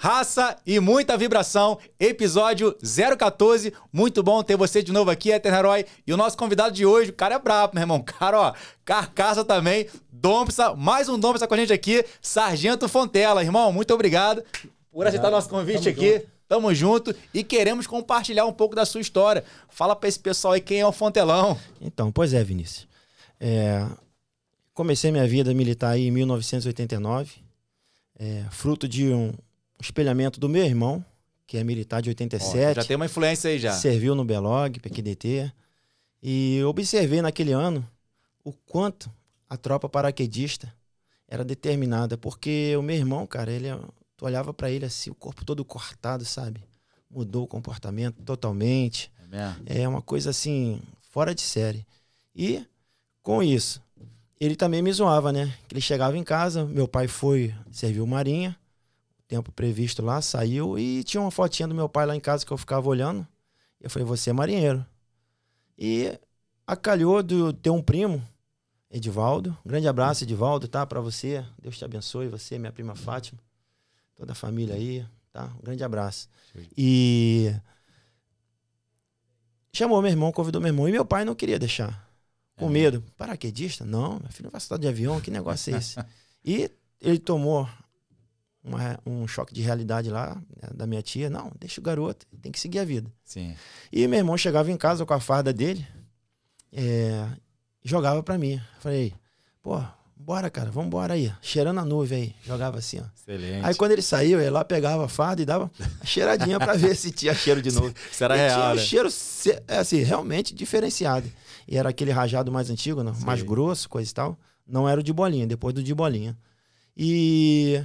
raça e muita vibração. Episódio 014. Muito bom ter você de novo aqui, Eterno Herói. E o nosso convidado de hoje, o cara é brabo, meu irmão. Cara, ó, carcaça também. Dompsa, mais um Dompsa com a gente aqui. Sargento Fontela, irmão, muito obrigado por aceitar é, nosso convite tamo aqui. Junto. Tamo junto e queremos compartilhar um pouco da sua história. Fala para esse pessoal aí quem é o Fontelão. Então, pois é, Vinícius. É, comecei minha vida militar aí em 1989, é, fruto de um, espelhamento do meu irmão, que é militar de 87. Ó, já tem uma influência aí já. Serviu no Belog, PQDT. E observei naquele ano o quanto a tropa paraquedista era determinada, porque o meu irmão, cara, ele é, tu olhava para ele assim, o corpo todo cortado, sabe? Mudou o comportamento totalmente. É, é uma coisa assim fora de série. E com isso, ele também me zoava, né? Ele chegava em casa, meu pai foi serviu marinha, tempo previsto lá, saiu e tinha uma fotinha do meu pai lá em casa que eu ficava olhando. Eu falei, você é marinheiro. E acalhou do ter um primo, Edivaldo. Grande abraço, Edivaldo, tá? Para você. Deus te abençoe, você, minha prima Fátima, toda a família aí, tá? Um grande abraço. E chamou meu irmão, convidou meu irmão e meu pai não queria deixar. Com é. medo. Paraquedista? Não, meu filho vai estudar de avião, que negócio é esse? e ele tomou uma, um choque de realidade lá né, da minha tia. Não, deixa o garoto, tem que seguir a vida. Sim. E meu irmão chegava em casa com a farda dele é, jogava para mim. Falei, pô, bora, cara, vamos aí. Cheirando a nuvem aí. Jogava assim, ó. Excelente. Aí quando ele saiu, ele lá, pegava a farda e dava a cheiradinha para ver se tinha cheiro de novo. Será real? Tinha um né? cheiro, é assim, realmente diferenciado. E era aquele rajado mais antigo, mais grosso, coisa e tal. Não era o de bolinha, depois do de bolinha. E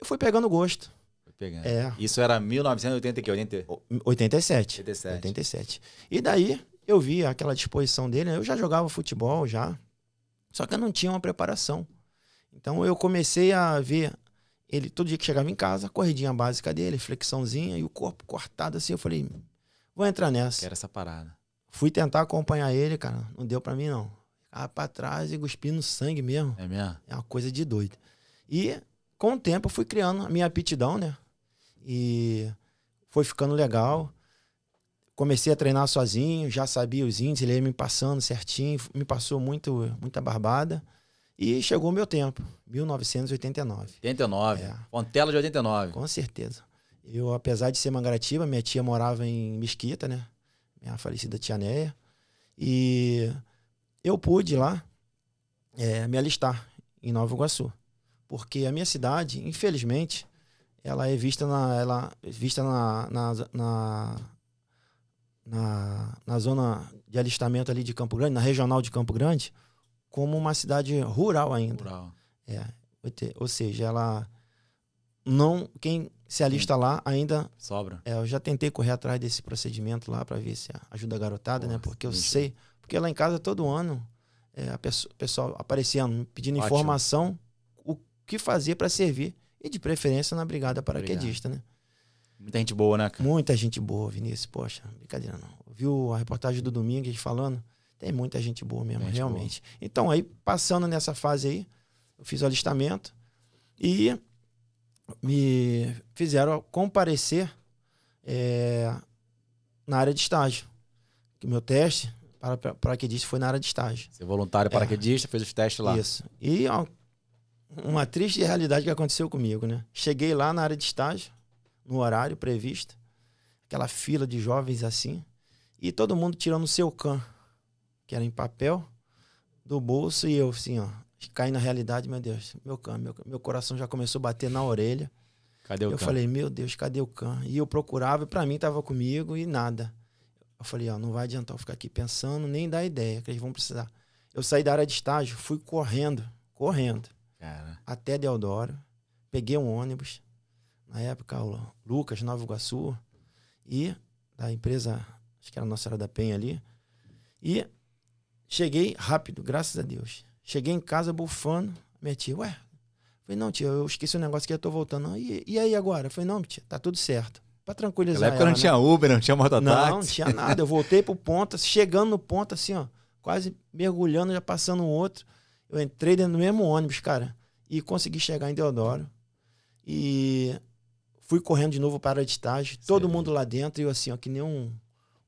eu fui pegando gosto. Pegando. É. Isso era 1980 80... 87. 87. 87. E daí eu vi aquela disposição dele, né? eu já jogava futebol já, só que eu não tinha uma preparação. Então eu comecei a ver ele todo dia que chegava em casa, corridinha básica dele, flexãozinha e o corpo cortado assim, eu falei, vou entrar nessa. Era essa parada. Fui tentar acompanhar ele, cara, não deu para mim não. Ah, para trás e cuspindo sangue mesmo. É mesmo? É uma coisa de doido. E com o tempo eu fui criando a minha aptidão, né? E foi ficando legal. Comecei a treinar sozinho, já sabia os índices, ele ia me passando certinho, me passou muito, muita barbada. E chegou o meu tempo, 1989. 89. É. Fontela de 89. Com certeza. Eu, apesar de ser mangaratiba, minha tia morava em Mesquita, né? Minha falecida tia Neia. E eu pude lá é, me alistar em Nova Iguaçu. Porque a minha cidade, infelizmente, ela é vista na, ela é vista na, na, na, na, na zona de alistamento ali de Campo Grande, na regional de Campo Grande, como uma cidade rural ainda. Rural. É, ou seja, ela não quem se alista Sim. lá ainda sobra. É, eu já tentei correr atrás desse procedimento lá para ver se ajuda a garotada, né, Porra, né? Porque eu sei, porque lá em casa todo ano é, a pessoa, pessoal aparecendo pedindo Ótimo. Né? informação que fazer para servir e de preferência na Brigada Paraquedista, Obrigado. né? Muita gente boa, né, cara? Muita gente boa, Vinícius. Poxa, brincadeira não. Viu a reportagem do gente falando? Tem muita gente boa mesmo, gente realmente. Boa. Então, aí, passando nessa fase aí, eu fiz o alistamento e me fizeram comparecer é, na área de estágio. Que meu teste para paraquedista foi na área de estágio. Você é voluntário é. paraquedista, é, fez os testes lá. Isso. E ó, uma triste realidade que aconteceu comigo, né? Cheguei lá na área de estágio, no horário previsto, aquela fila de jovens assim, e todo mundo tirando o seu can, que era em papel, do bolso, e eu assim, ó, caí na realidade, meu Deus, meu can, meu, meu coração já começou a bater na orelha. Cadê o eu can? falei, meu Deus, cadê o can? E eu procurava, e pra mim tava comigo, e nada. Eu falei, ó, não vai adiantar eu ficar aqui pensando, nem dar ideia, que eles vão precisar. Eu saí da área de estágio, fui correndo, correndo Cara. até Deodoro. Peguei um ônibus, na época, o Lucas, Nova Iguaçu, e da empresa, acho que era a Nossa era da Penha ali. E cheguei rápido, graças a Deus. Cheguei em casa bufando, minha tia, ué. Falei, não, tia, eu esqueci um negócio que eu tô voltando. E, e aí agora? falei, não, tia, tá tudo certo. Pra tranquilizar. Na época ela, não né? tinha Uber, não tinha mototáxi. Não, não tinha nada. Eu voltei pro ponta, chegando no ponta, assim, ó, quase mergulhando, já passando um outro. Eu entrei no mesmo ônibus, cara, e consegui chegar em Deodoro. E fui correndo de novo para o estágio, Sério? todo mundo lá dentro, e eu assim, ó, que nem um,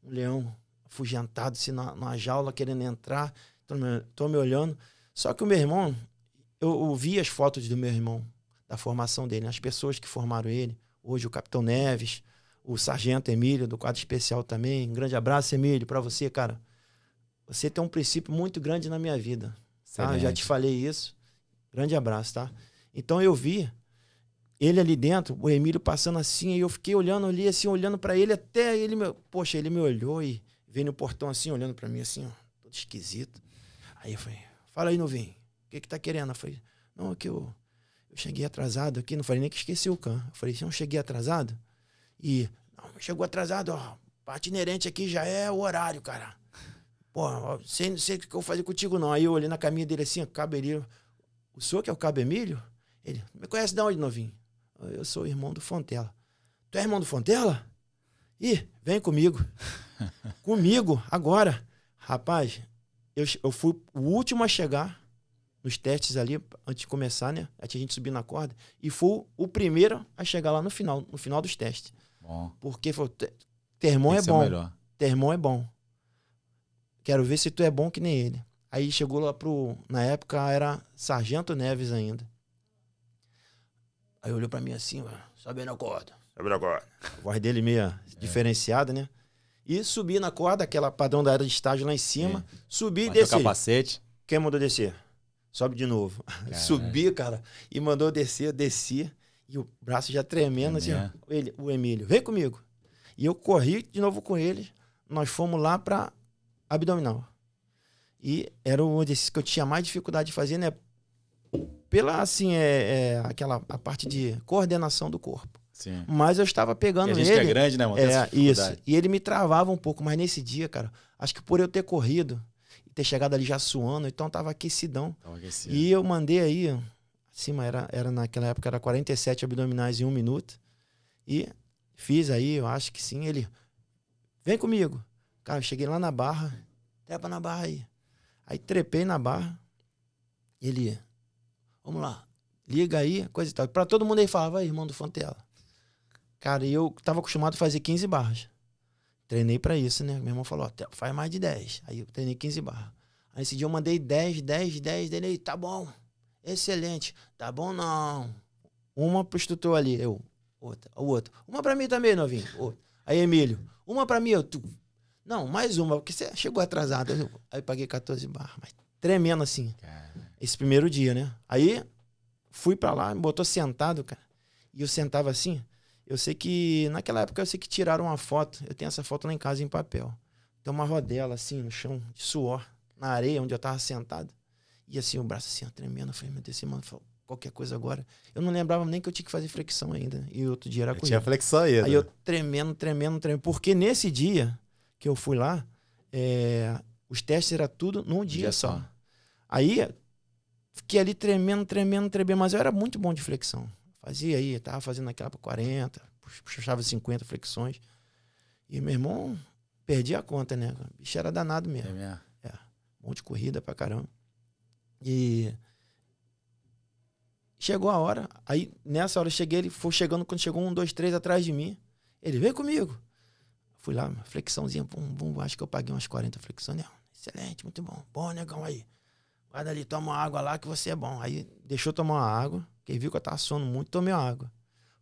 um leão afugentado, assim, na, na jaula, querendo entrar, tô me, tô me olhando. Só que o meu irmão, eu, eu vi as fotos do meu irmão, da formação dele, né? as pessoas que formaram ele, hoje o Capitão Neves, o Sargento Emílio, do quadro especial também. Um grande abraço, Emílio, para você, cara. Você tem um princípio muito grande na minha vida. Tá? Já te falei isso. Grande abraço, tá? Então eu vi ele ali dentro, o Emílio passando assim, e eu fiquei olhando ali, assim, olhando para ele, até ele, me... poxa, ele me olhou e veio no portão assim, olhando para mim, assim, ó, todo esquisito. Aí eu falei, fala aí, novinho, o que que tá querendo? Eu falei, não, é que eu, eu cheguei atrasado aqui, não falei nem que esqueci o can. Eu falei, não, cheguei atrasado? E, não, chegou atrasado, ó, parte inerente aqui já é o horário, cara. Pô, sei, não sei o que eu vou fazer contigo, não. Aí eu olhei na caminha dele assim, cabelinho. O senhor que é o Cabo Emílio? Ele, me conhece de onde, novinho? Eu sou irmão do Fontela. Tu é irmão do Fontela? Ih, vem comigo. comigo, agora. Rapaz, eu, eu fui o último a chegar nos testes ali, antes de começar, né? Antes a gente subir na corda. E fui o primeiro a chegar lá no final, no final dos testes. Bom. Porque foi, termon é, é bom. Melhor. é bom. Quero ver se tu é bom que nem ele. Aí chegou lá pro. Na época era Sargento Neves ainda. Aí olhou para mim assim, sobe na corda. Sobe na corda. A voz dele meio é. diferenciada, né? E subi na corda, aquela padrão da era de estágio lá em cima. Subi e desci. capacete. Quem mandou descer? Sobe de novo. Subi, cara, e mandou descer, desci. E o braço já tremendo, assim, ele, o Emílio, vem comigo. E eu corri de novo com ele. Nós fomos lá para abdominal. E era um desses que eu tinha mais dificuldade de fazer, né? Pela, assim, é, é aquela a parte de coordenação do corpo. Sim. Mas eu estava pegando ele. a gente ele. Que é grande, né, mano? É, isso. E ele me travava um pouco, mas nesse dia, cara, acho que por eu ter corrido e ter chegado ali já suando, então tava aquecidão. Tava aquecido. E eu mandei aí, acima era, era naquela época era 47 abdominais em um minuto. E fiz aí, eu acho que sim, ele vem comigo. Cara, eu cheguei lá na barra, trepa na barra aí. Aí trepei na barra, e ele, vamos lá, liga aí, coisa e tal. Pra todo mundo ele falava, aí, irmão do Fontela. Cara, eu tava acostumado a fazer 15 barras. Treinei para isso, né? Meu irmão falou, ó, faz mais de 10. Aí eu treinei 15 barras. Aí esse dia eu mandei 10, 10, 10 dele aí, tá bom. Excelente. Tá bom não. Uma pro instrutor ali, eu. Outra, o outro. Uma pra mim também, novinho. Outra. Aí, Emílio. Uma pra mim, eu. Tu, não, mais uma, porque você chegou atrasado. aí eu paguei 14 barras, mas tremendo assim. Cara. Esse primeiro dia, né? Aí fui para lá, me botou sentado, cara. E eu sentava assim. Eu sei que naquela época eu sei que tiraram uma foto. Eu tenho essa foto lá em casa em papel. Tem uma rodela assim no chão, de suor, na areia onde eu tava sentado. E assim, o braço assim, tremendo. Eu falei, meu Deus, esse mano falou, qualquer coisa agora. Eu não lembrava nem que eu tinha que fazer flexão ainda. E outro dia era com Tinha flexão aí. Aí eu tremendo, tremendo, tremendo. Porque nesse dia, que eu fui lá, é, os testes era tudo num dia, só. só. Aí, fiquei ali tremendo, tremendo, tremendo, mas eu era muito bom de flexão. Fazia aí, tava fazendo aquela para 40, puxava 50 flexões. E meu irmão, perdi a conta, né? O bicho era danado mesmo. É mesmo? É. Um monte de corrida pra caramba. E chegou a hora. Aí, nessa hora, eu cheguei, ele foi chegando, quando chegou um, dois, três atrás de mim. Ele, vem comigo. Fui lá, flexãozinha, bum, bum, acho que eu paguei umas 40 flexões. Né? Excelente, muito bom. Bom, negão, aí. Guarda ali, toma uma água lá que você é bom. Aí deixou tomar uma água, porque viu que eu tava sono muito, tomei uma água.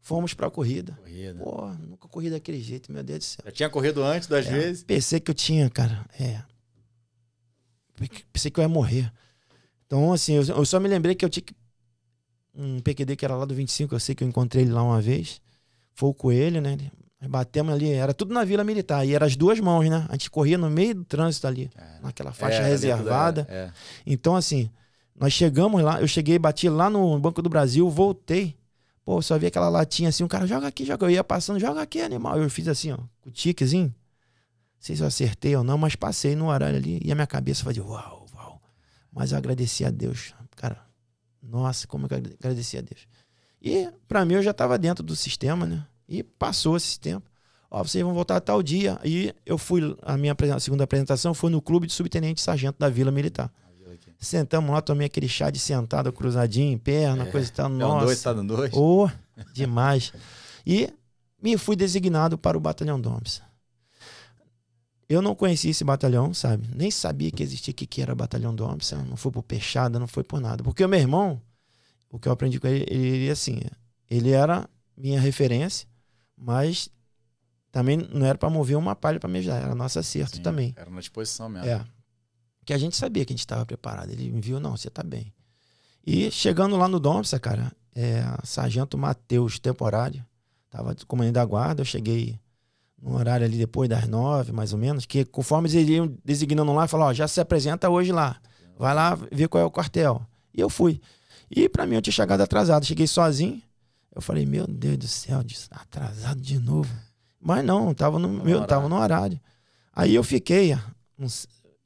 Fomos pra corrida. Corrida. Pô, nunca corri daquele jeito, meu Deus do céu. Já tinha corrido antes das é, vezes? Pensei que eu tinha, cara. É. Pensei que eu ia morrer. Então, assim, eu, eu só me lembrei que eu tinha que um PQD que era lá do 25, eu sei que eu encontrei ele lá uma vez. Foi o Coelho, né? batemos ali, era tudo na Vila Militar, e eram as duas mãos, né? A gente corria no meio do trânsito ali, Cara, é. naquela faixa é, reservada. é. Então, assim, nós chegamos lá, eu cheguei, bati lá no Banco do Brasil, voltei. Pô, só vi aquela latinha assim, um cara, joga aqui, joga. Eu ia passando, joga aqui, animal. Eu fiz assim, ó, com o tiquezinho. Não sei se eu acertei ou não, mas passei no horário ali e a minha cabeça fazia uau, uau. Mas eu agradeci a Deus. Cara, nossa, como eu agradeci a Deus. E para mim eu já tava dentro do sistema, né? E passou esse tempo. Ó, vocês vão voltar tal dia. E eu fui, a minha segunda apresentação foi no clube de subtenente sargento da Vila Militar. Sentamos lá, tomei aquele chá de sentada, cruzadinho, perna, é, coisa e tal. Nossa. Dois, tá no dois. Oh, demais. e me fui designado para o Batalhão Domes. Eu não conhecia esse batalhão, sabe? Nem sabia que existia, que, que era Batalhão Domes. Não foi por peixada, não foi por nada. Porque o meu irmão, o que eu aprendi com ele, ele, assim, ele era minha referência. Mas também não era para mover uma palha para me ajudar, era nosso acerto Sim, também. Era uma disposição mesmo. É. Que a gente sabia que a gente estava preparado. Ele me viu, não, você tá bem. E chegando lá no Domsa, cara, é, Sargento Matheus, temporário, tava comandante da guarda, eu cheguei no horário ali depois das nove, mais ou menos, que conforme eles iam designando lá, falou, ó, já se apresenta hoje lá, vai lá ver qual é o quartel. E eu fui. E para mim eu tinha chegado atrasado, cheguei sozinho, eu falei, meu Deus do céu, atrasado de novo. Mas não, tava no, meu, horário. Tava no horário. Aí eu fiquei, ah,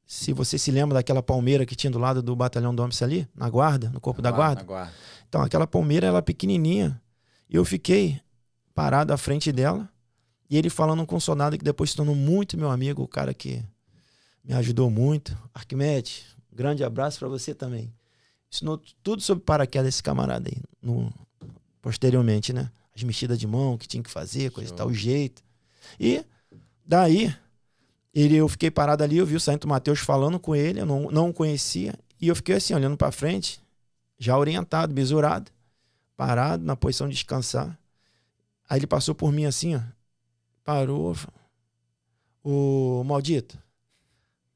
se você se lembra daquela palmeira que tinha do lado do batalhão do Homens ali, na guarda, no corpo na da guarda, guarda. Então, aquela palmeira, ela pequenininha. E Eu fiquei parado à frente dela e ele falando com um soldado que depois se tornou muito meu amigo, o cara que me ajudou muito. Arquimedes, grande abraço para você também. Ensinou tudo sobre paraquedas esse camarada aí, no, posteriormente, né? As mexidas de mão que tinha que fazer, coisa Show. tal, o jeito. E daí, ele, eu fiquei parado ali, eu vi o Santo Mateus falando com ele, eu não, não o conhecia, e eu fiquei assim, olhando para frente, já orientado, besurado, parado, na posição de descansar. Aí ele passou por mim assim, ó, parou, o maldito,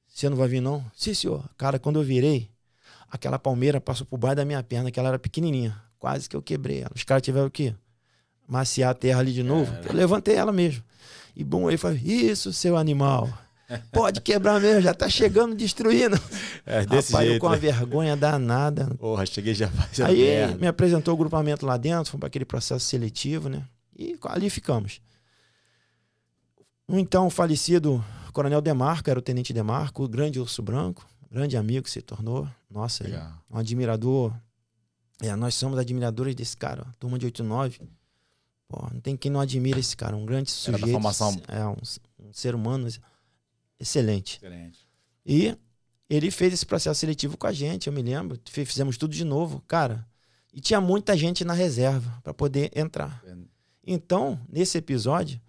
você não vai vir não? Sim, senhor. Cara, quando eu virei, aquela palmeira passou por baixo da minha perna, que ela era pequenininha. Quase que eu quebrei ela. Os caras tiveram que maciar a terra ali de novo. É, eu levantei ela mesmo. E bom, ele falou: Isso, seu animal. Pode quebrar mesmo, já tá chegando destruindo. É, desse Rapaz, jeito, eu com uma né? vergonha danada. Porra, cheguei já fazendo Aí merda. me apresentou o grupamento lá dentro, foi para aquele processo seletivo, né? E ali ficamos. Um então falecido Coronel Demarco, era o Tenente Demarco, o grande urso branco, grande amigo que se tornou. Nossa, um admirador é, nós somos admiradores desse cara, ó, turma de 89. Pô, não tem quem não admira esse cara, um grande sujeito. formação. É, um, um ser humano excelente. Excelente. E ele fez esse processo seletivo com a gente, eu me lembro. Fizemos tudo de novo, cara. E tinha muita gente na reserva para poder entrar. Então, nesse episódio,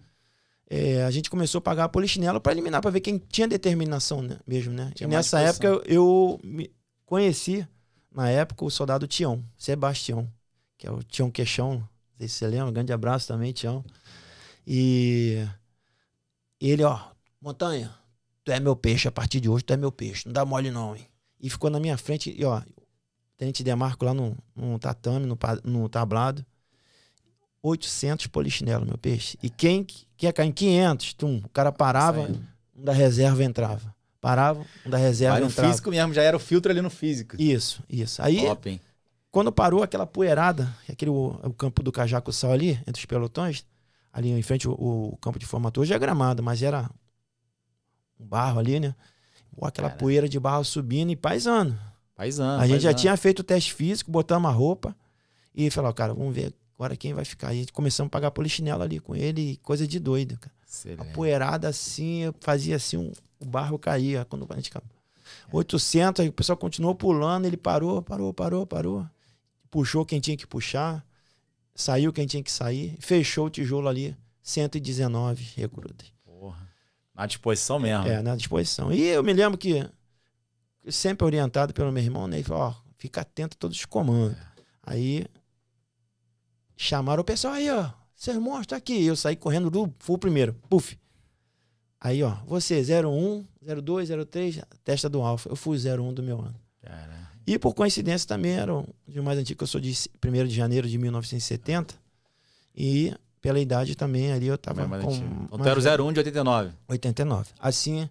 é, a gente começou a pagar a polichinelo para eliminar, para ver quem tinha determinação né, mesmo, né? Tinha e nessa época eu, eu, me conheci na época, o soldado Tião, Sebastião, que é o Tião Queixão. Não sei se você lembra. Um grande abraço também, Tião. E ele, ó, Montanha, tu é meu peixe, a partir de hoje tu é meu peixe. Não dá mole não, hein? E ficou na minha frente, e ó, o Tenente Demarco lá no, no tatame, no, no tablado. 800 polichinelo, meu peixe. E quem, quem ia cair em 500, tum, o cara parava, um da reserva entrava. Paravam, um da reserva Mas no entrava. físico mesmo, já era o filtro ali no físico. Isso, isso. Aí, Top, quando parou aquela poeirada, aquele, o, o campo do Cajaco Sal ali, entre os pelotões, ali em frente o, o campo de formatura já é gramado, mas era um barro ali, né? Pô, aquela poeira de barro subindo e paisando. Paisando. A paisano. gente já tinha feito o teste físico, botamos a roupa e falou, cara, vamos ver agora quem vai ficar. E começamos a pagar polichinelo ali com ele, coisa de doido, cara. Excelente. A poeirada assim, eu fazia assim um o barro caía quando a gente. 800, é. aí o pessoal continuou pulando, ele parou, parou, parou, parou. Puxou quem tinha que puxar, saiu quem tinha que sair, fechou o tijolo ali, 119 recrutas. Porra. Na disposição mesmo. É, na disposição. E eu me lembro que, sempre orientado pelo meu irmão, né, ele falou: ó, fica atento a todos os comandos. É. Aí chamaram o pessoal aí, ó, seu irmão está aqui. Eu saí correndo, fui o primeiro, puf, Aí, ó, você 01, 02, 03, testa do Alfa. Eu fui 01 do meu ano. Caramba. E por coincidência também era um de mais antigo, eu sou de 1 de janeiro de 1970. E pela idade também ali eu tava mais com... Então era 01 de 89? 89. Assim,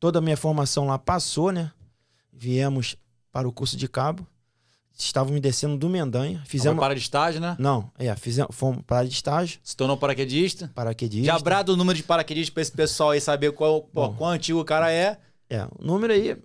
toda a minha formação lá passou, né? Viemos para o curso de cabo estavam descendo do Mendanha. Fizemos. Ah, para de estágio, né? Não, é, fizemos, fomos para de estágio. Se tornou paraquedista. Paraquedista. Já brado o número de paraquedistas para esse pessoal aí saber qual, Bom, quão antigo o cara é. É, o número aí.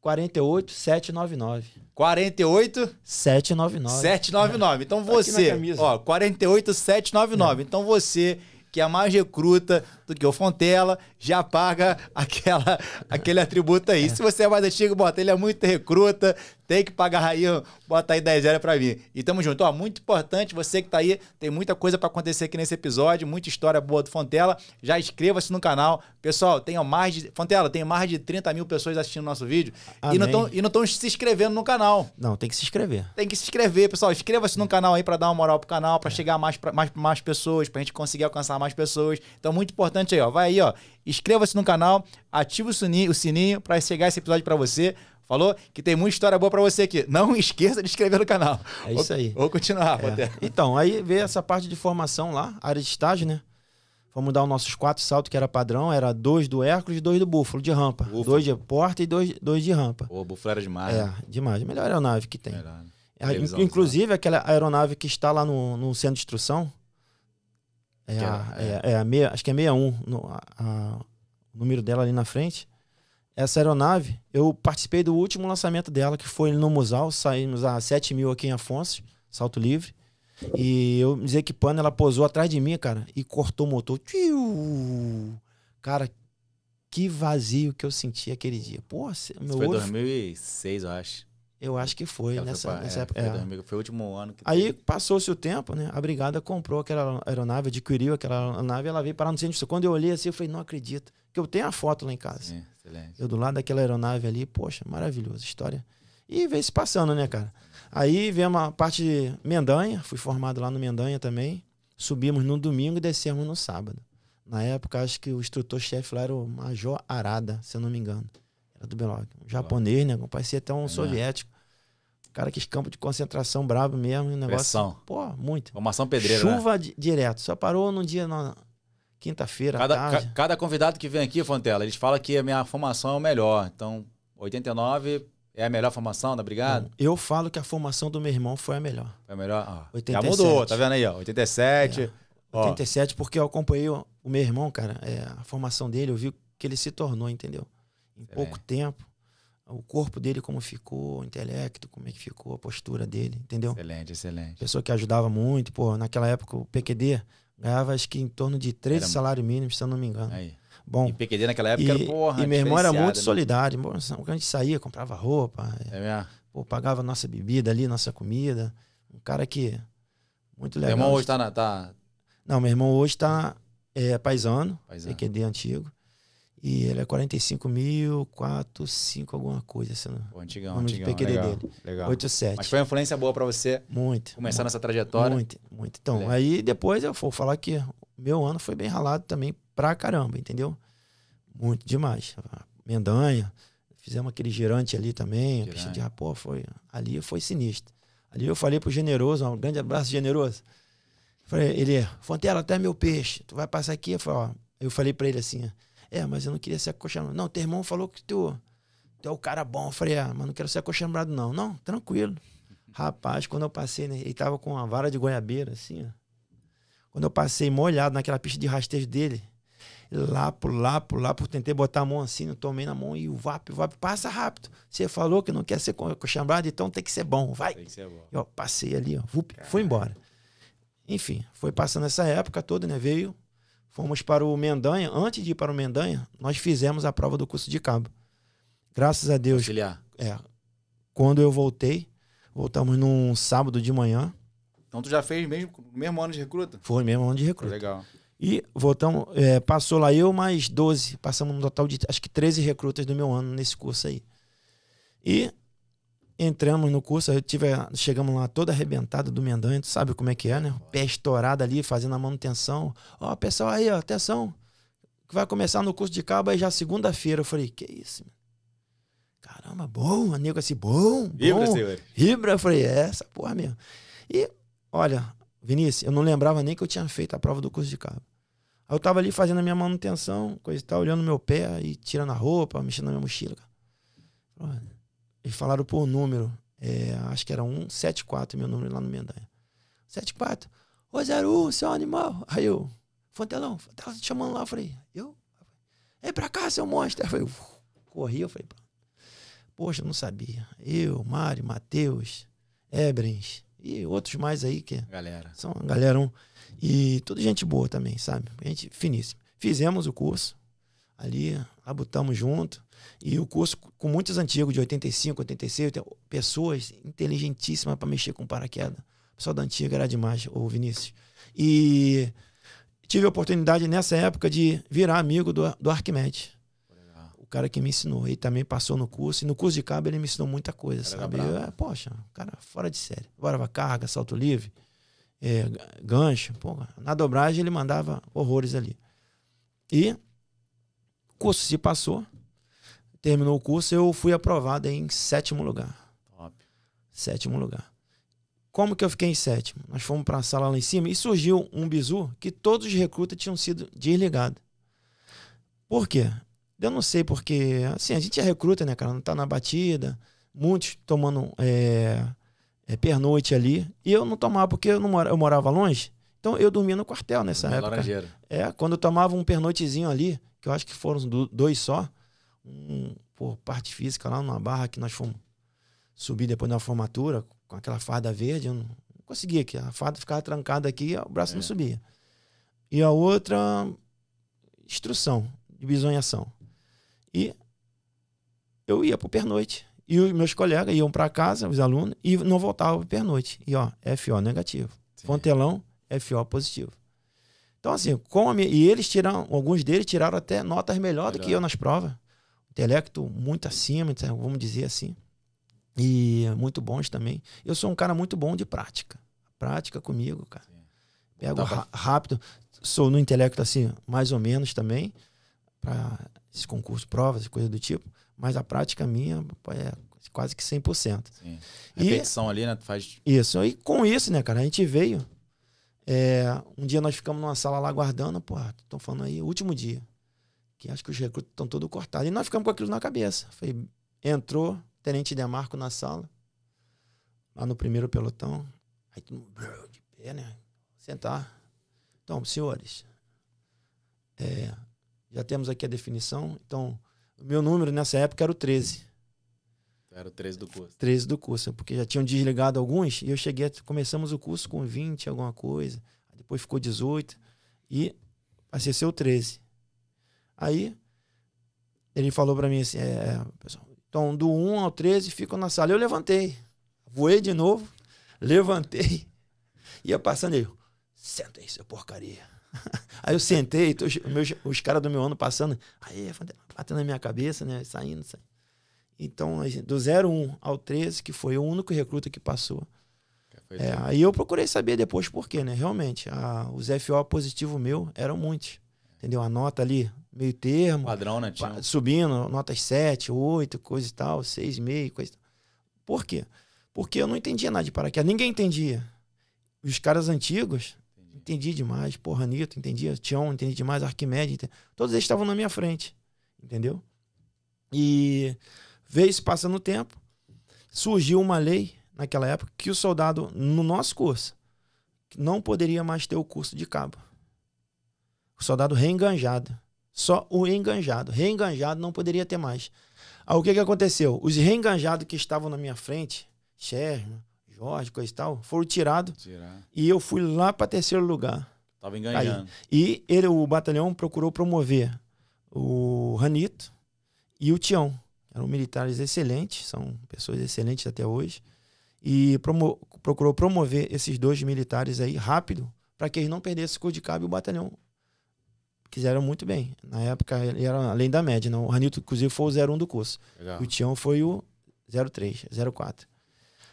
48 799. 48 799. 799. É. Então tá você, ó, 48 799. É. Então você que é mais recruta do que o Fontela, já paga aquela, aquele atributo aí. Se você é mais antigo, bota ele é muito recruta, tem que pagar rainha, bota aí 10 horas pra mim. E tamo junto. Ó, muito importante, você que tá aí, tem muita coisa para acontecer aqui nesse episódio, muita história boa do Fontela. Já inscreva-se no canal. Pessoal, Tem mais de. Fontela, tem mais de 30 mil pessoas assistindo nosso vídeo Amém. e não estão se inscrevendo no canal. Não, tem que se inscrever. Tem que se inscrever, pessoal. Inscreva-se no canal aí para dar uma moral pro canal, para é. chegar mais, pra, mais, mais pessoas, pra gente conseguir alcançar mais pessoas. Então, muito importante importante aí, ó. Vai aí, ó. Inscreva-se no canal, ativa o sininho, o sininho para chegar esse episódio para você. Falou? Que tem muita história boa para você aqui. Não esqueça de inscrever no canal. É isso aí. Vou, vou continuar, é. Então, aí veio essa parte de formação lá, área de estágio, né? Vamos dar os nossos quatro saltos, que era padrão, era dois do Hércules e dois do Búfalo, de rampa. Búfalo. Dois de porta e dois, dois de rampa. O Búfalo era demais. É, né? demais. Melhor aeronave que tem. Melhor. É, inclusive, aquela aeronave que está lá no, no centro de instrução, é, a, é, é, é a meia, acho que é 61, no, a, a, o número dela ali na frente. Essa aeronave, eu participei do último lançamento dela, que foi no Musal. Saímos a 7 mil aqui em Afonso, salto livre. E eu me equipando, ela posou atrás de mim, cara, e cortou o motor. Tiu! Cara, que vazio que eu senti aquele dia. Porra, meu Isso foi 2006, eu acho. Eu acho que foi Ela é, nessa, foi, pra, nessa é, época. Foi, é. foi, o último ano. Aí passou-se o tempo, né? A brigada comprou aquela aeronave, adquiriu aquela aeronave, ela veio parar no centro. Quando eu olhei assim, eu falei, não acredito. Que eu tenho a foto lá em casa. Sim, excelente. Eu do lado daquela aeronave ali, poxa, maravilhosa história. E veio se passando, né, cara? Aí viemos a parte de Mendanha, fui formado lá no Mendanha também. Subimos no domingo e descemos no sábado. Na época, acho que o instrutor-chefe lá era o Major Arada, se eu não me engano. Era do Belog. Um japonês, né? parecia até um é soviético. Cara, que campo de concentração bravo mesmo. Um negócio, Pressão. Pô, muito. Formação pedreira. Né? Chuva né? direto. Só parou num dia na quinta-feira. Cada, ca cada convidado que vem aqui, Fontela, eles falam que a minha formação é o melhor. Então, 89 é a melhor formação da tá brigada? Eu falo que a formação do meu irmão foi a melhor. Foi a melhor? Ah, 87. Já mudou, tá vendo aí, ó. 87. É. Ó. 87, porque eu acompanhei o, o meu irmão, cara. É, a formação dele, eu vi que ele se tornou, entendeu? Em pouco tempo o corpo dele como ficou, o intelecto, como é que ficou a postura dele, entendeu? Excelente, excelente. Pessoa que ajudava muito, pô, naquela época o PQD ganhava acho que em torno de 13 era... salários mínimos, se eu não me engano. Aí. Bom, e PQD naquela época e, era, porra, E meu irmão era muito né? solidário, bom, a gente saía, comprava roupa, é mesmo? Pô, pagava nossa bebida ali, nossa comida. Um cara que muito legal. Meu irmão hoje tá na, tá... Não, meu irmão hoje tá é, paisano, paisano. PQD antigo. E ele é 45 mil, 4, 5, alguma coisa. Assim, Pô, antigão, antigão. De PQD legal, dele. Legal. 8, 7. Mas foi uma influência boa para você? Muito. Começar muito, nessa trajetória? Muito, muito. Então, legal. aí depois eu vou falar que meu ano foi bem ralado também pra caramba, entendeu? Muito demais. Mendanha, fizemos aquele girante ali também. Girante. A de rapó foi. Ali foi sinistro. Ali eu falei pro generoso, um grande abraço, generoso. Falei, ele, Fontela, até meu peixe, tu vai passar aqui? Eu falei, ó, eu falei pra ele assim, ó é, mas eu não queria ser acochambrado. Não, teu irmão falou que tu, tu é o cara bom. Eu falei, é, mas não quero ser acochambrado, não. Não, tranquilo. Rapaz, quando eu passei, né, ele tava com uma vara de goiabeira, assim, ó. Quando eu passei molhado naquela pista de rastejo dele, lá pro lá pro lá, pro tentei botar a mão assim, eu tomei na mão e o VAP, o VAP passa rápido. Você falou que não quer ser acochambrado, então tem que ser bom, vai. Tem que ser bom. Eu passei ali, ó, vup, foi embora. Enfim, foi passando essa época toda, né? Veio fomos para o Mendanha. Antes de ir para o Mendanha, nós fizemos a prova do curso de cabo. Graças a Deus. Auxiliar. É. Quando eu voltei, voltamos num sábado de manhã. Então tu já fez mesmo mesmo ano de recruta? Foi mesmo ano de recruta. Legal. E voltamos, é, passou lá eu mais 12, passamos um total de acho que 13 recrutas do meu ano nesse curso aí. E entramos no curso, eu tive, chegamos lá toda arrebentada do Mendanha, tu sabe como é que é, né? Pé estourado ali, fazendo a manutenção. Ó, oh, pessoal aí, ó, atenção, que vai começar no curso de cabo aí já segunda-feira. Eu falei, que isso, Caramba, bom, nego assim, bom, bom. Vibra, senhor. Vibra, eu falei, é essa porra mesmo. E, olha, Vinícius, eu não lembrava nem que eu tinha feito a prova do curso de cabo. Aí eu tava ali fazendo a minha manutenção, coisa e tal, olhando meu pé e tirando a roupa, mexendo na minha mochila. Cara. Eles falaram por número. É, acho que era 174 meu número lá no Mendanha. 74. Ô, Zeru, seu animal. Aí eu, Fontelão, tava tá te chamando lá. Eu falei, eu? é pra cá, seu monstro. eu falei, corri. Eu falei, poxa, eu não sabia. Eu, Mário, Matheus, Ebrens e outros mais aí que. Galera. São galera. Um, e tudo gente boa também, sabe? Gente finíssima. Fizemos o curso, ali abutamos junto. E o curso com muitos antigos, de 85, 86, pessoas inteligentíssimas para mexer com paraquedas. O pessoal da antiga era demais, o Vinícius. E tive a oportunidade nessa época de virar amigo do, do Arquimedes. O cara que me ensinou. Ele também passou no curso. E no curso de cabo ele me ensinou muita coisa, Legal, sabe? Eu, é, poxa, cara fora de série. Agora carga, salto livre, é, gancho. na dobragem ele mandava horrores ali. E o curso se passou, terminou o curso, eu fui aprovado em sétimo lugar. Top. Sétimo lugar. Como que eu fiquei em sétimo? Nós fomos para a sala lá em cima e surgiu um bizu que todos os recrutas tinham sido desligados. Por quê? Eu não sei porque, assim, a gente é recruta, né, cara? Não tá na batida, muitos tomando é, é, pernoite ali. E eu não tomava porque eu, não mora, eu morava longe. Então eu dormia no quartel nessa Na época. Laranjeira. É, quando eu tomava um pernoitezinho ali, que eu acho que foram dois só, um, por parte física lá numa barra que nós fomos subir depois da formatura, com aquela farda verde, eu não, conseguia, que a farda ficava trancada aqui o braço é. não subia. E a outra, instrução de bisonhação. E eu ia para o pernoite. E os meus colegas iam para casa, os alunos, e não voltavam para o pernoite. E ó, FO negativo. Sim. Fontelão, FO positivo. Então, assim, com minha, e eles tiraram, alguns deles tiraram até notas melhor, melhor. do que eu nas provas. Intelecto muito acima, então, vamos dizer assim. E muito bons também. Eu sou um cara muito bom de prática. Prática comigo, cara. Sim. Pego rápido. Sou no intelecto, assim, mais ou menos também. Para esse concursos, provas, coisa do tipo. Mas a prática minha é quase que 100%. Sim. Repetição e, ali, né? faz... Isso. E com isso, né, cara, a gente veio é, um dia nós ficamos numa sala lá aguardando, pô, estão falando aí, último dia. Que acho que os recrutos estão todos cortados. E nós ficamos com aquilo na cabeça. Foi, entrou Tenente Demarco na sala, lá no primeiro pelotão. Aí todo mundo de pé, né? Sentar. Então, senhores, é, já temos aqui a definição. Então, o meu número nessa época era o 13. Era o 13 do curso. 13 do curso, porque já tinham desligado alguns e eu cheguei, começamos o curso com 20, alguma coisa, depois ficou 18 e acessou 13. Aí ele falou para mim assim, é, é, pessoal, então do 1 ao 13 ficam na sala. Eu levantei, voei de novo, levantei, ia passando ele, senta aí, seu porcaria. Aí eu sentei, tô, meus, os caras do meu ano passando, aí batendo na minha cabeça, né? Saindo, saindo. Então, do 01 ao 13, que foi o único recruta que passou. É, é aí eu procurei saber depois por quê, né? Realmente, a, os FO positivo meu eram muitos. Entendeu? A nota ali, meio termo. Padrão, né? Tinha... Subindo, notas 7, 8, coisa e tal, 6,5, coisa e tal. Por quê? Porque eu não entendia nada de paraquedas. Ninguém entendia. Os caras antigos, entendi, entendi demais. Porra, Nito, entendia. Tião, entendi demais. Arquimedes, entendi. todos eles estavam na minha frente. Entendeu? E Veio se passando o tempo, surgiu uma lei naquela época que o soldado, no nosso curso, não poderia mais ter o curso de cabo. O soldado reenganjado. Só o enganjado. Reenganjado não poderia ter mais. Aí o que, que aconteceu? Os reenganjados que estavam na minha frente, Sherman, Jorge, coisa e tal, foram tirados. Tirar. E eu fui lá para terceiro lugar. Tava enganjando. Aí. E ele, o batalhão procurou promover o Ranito e o Tião. Eram militares excelentes, são pessoas excelentes até hoje. E promo procurou promover esses dois militares aí rápido, para que eles não perdessem o de cabo e o batalhão. Fizeram muito bem. Na época, ele era além da média. Não? O Ranilton, inclusive, foi o 01 do curso. Legal. o Tião foi o 03, 04.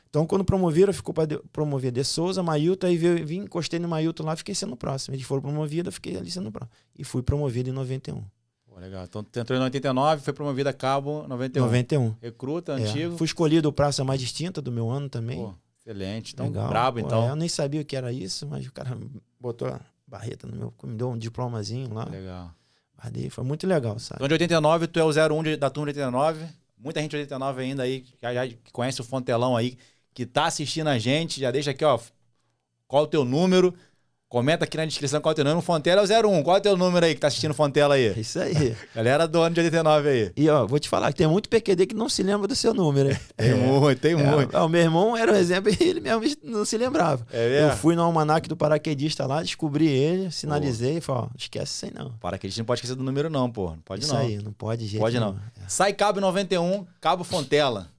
Então, quando promoveram, ficou para promover De Souza, Mailton, aí veio, vim, encostei no Mailton lá, fiquei sendo próximo. Eles foram promovidos, eu fiquei ali sendo próximo. E fui promovido em 91. Legal. Então, tu entrou em 89, foi promovido a cabo 91. 91. Recruta, é. antigo. É. Fui escolhido para praça é mais distinta do meu ano também. Pô, excelente. Então, Legal. brabo, Pô, então. É, eu nem sabia o que era isso, mas o cara botou a barreta no meu... Me deu um diplomazinho lá. Legal. Guardei. Foi muito legal, sabe? Então, de 89, tu é o 01 de, da turma de 89. Muita gente de 89 ainda aí, que, já, que conhece o Fontelão aí, que tá assistindo a gente. Já deixa aqui, ó, qual o teu número... Comenta aqui na descrição qual é o teu número. Fontela é o 01. Qual é o teu número aí que tá assistindo Fontela aí? Isso aí. Galera do ano de 89 aí. E ó, vou te falar que tem muito PQD que não se lembra do seu número, hein? tem é, muito, tem é, muito. Ó, o meu irmão era um exemplo e ele mesmo não se lembrava. É mesmo? Eu fui no almanac do paraquedista lá, descobri ele, sinalizei pô. e falei, ó, esquece isso aí não. Paraquedista não pode esquecer do número não, pô. Não pode isso não. Isso aí, não pode gente. Pode não. não. É. Sai Cabo 91, Cabo Fontela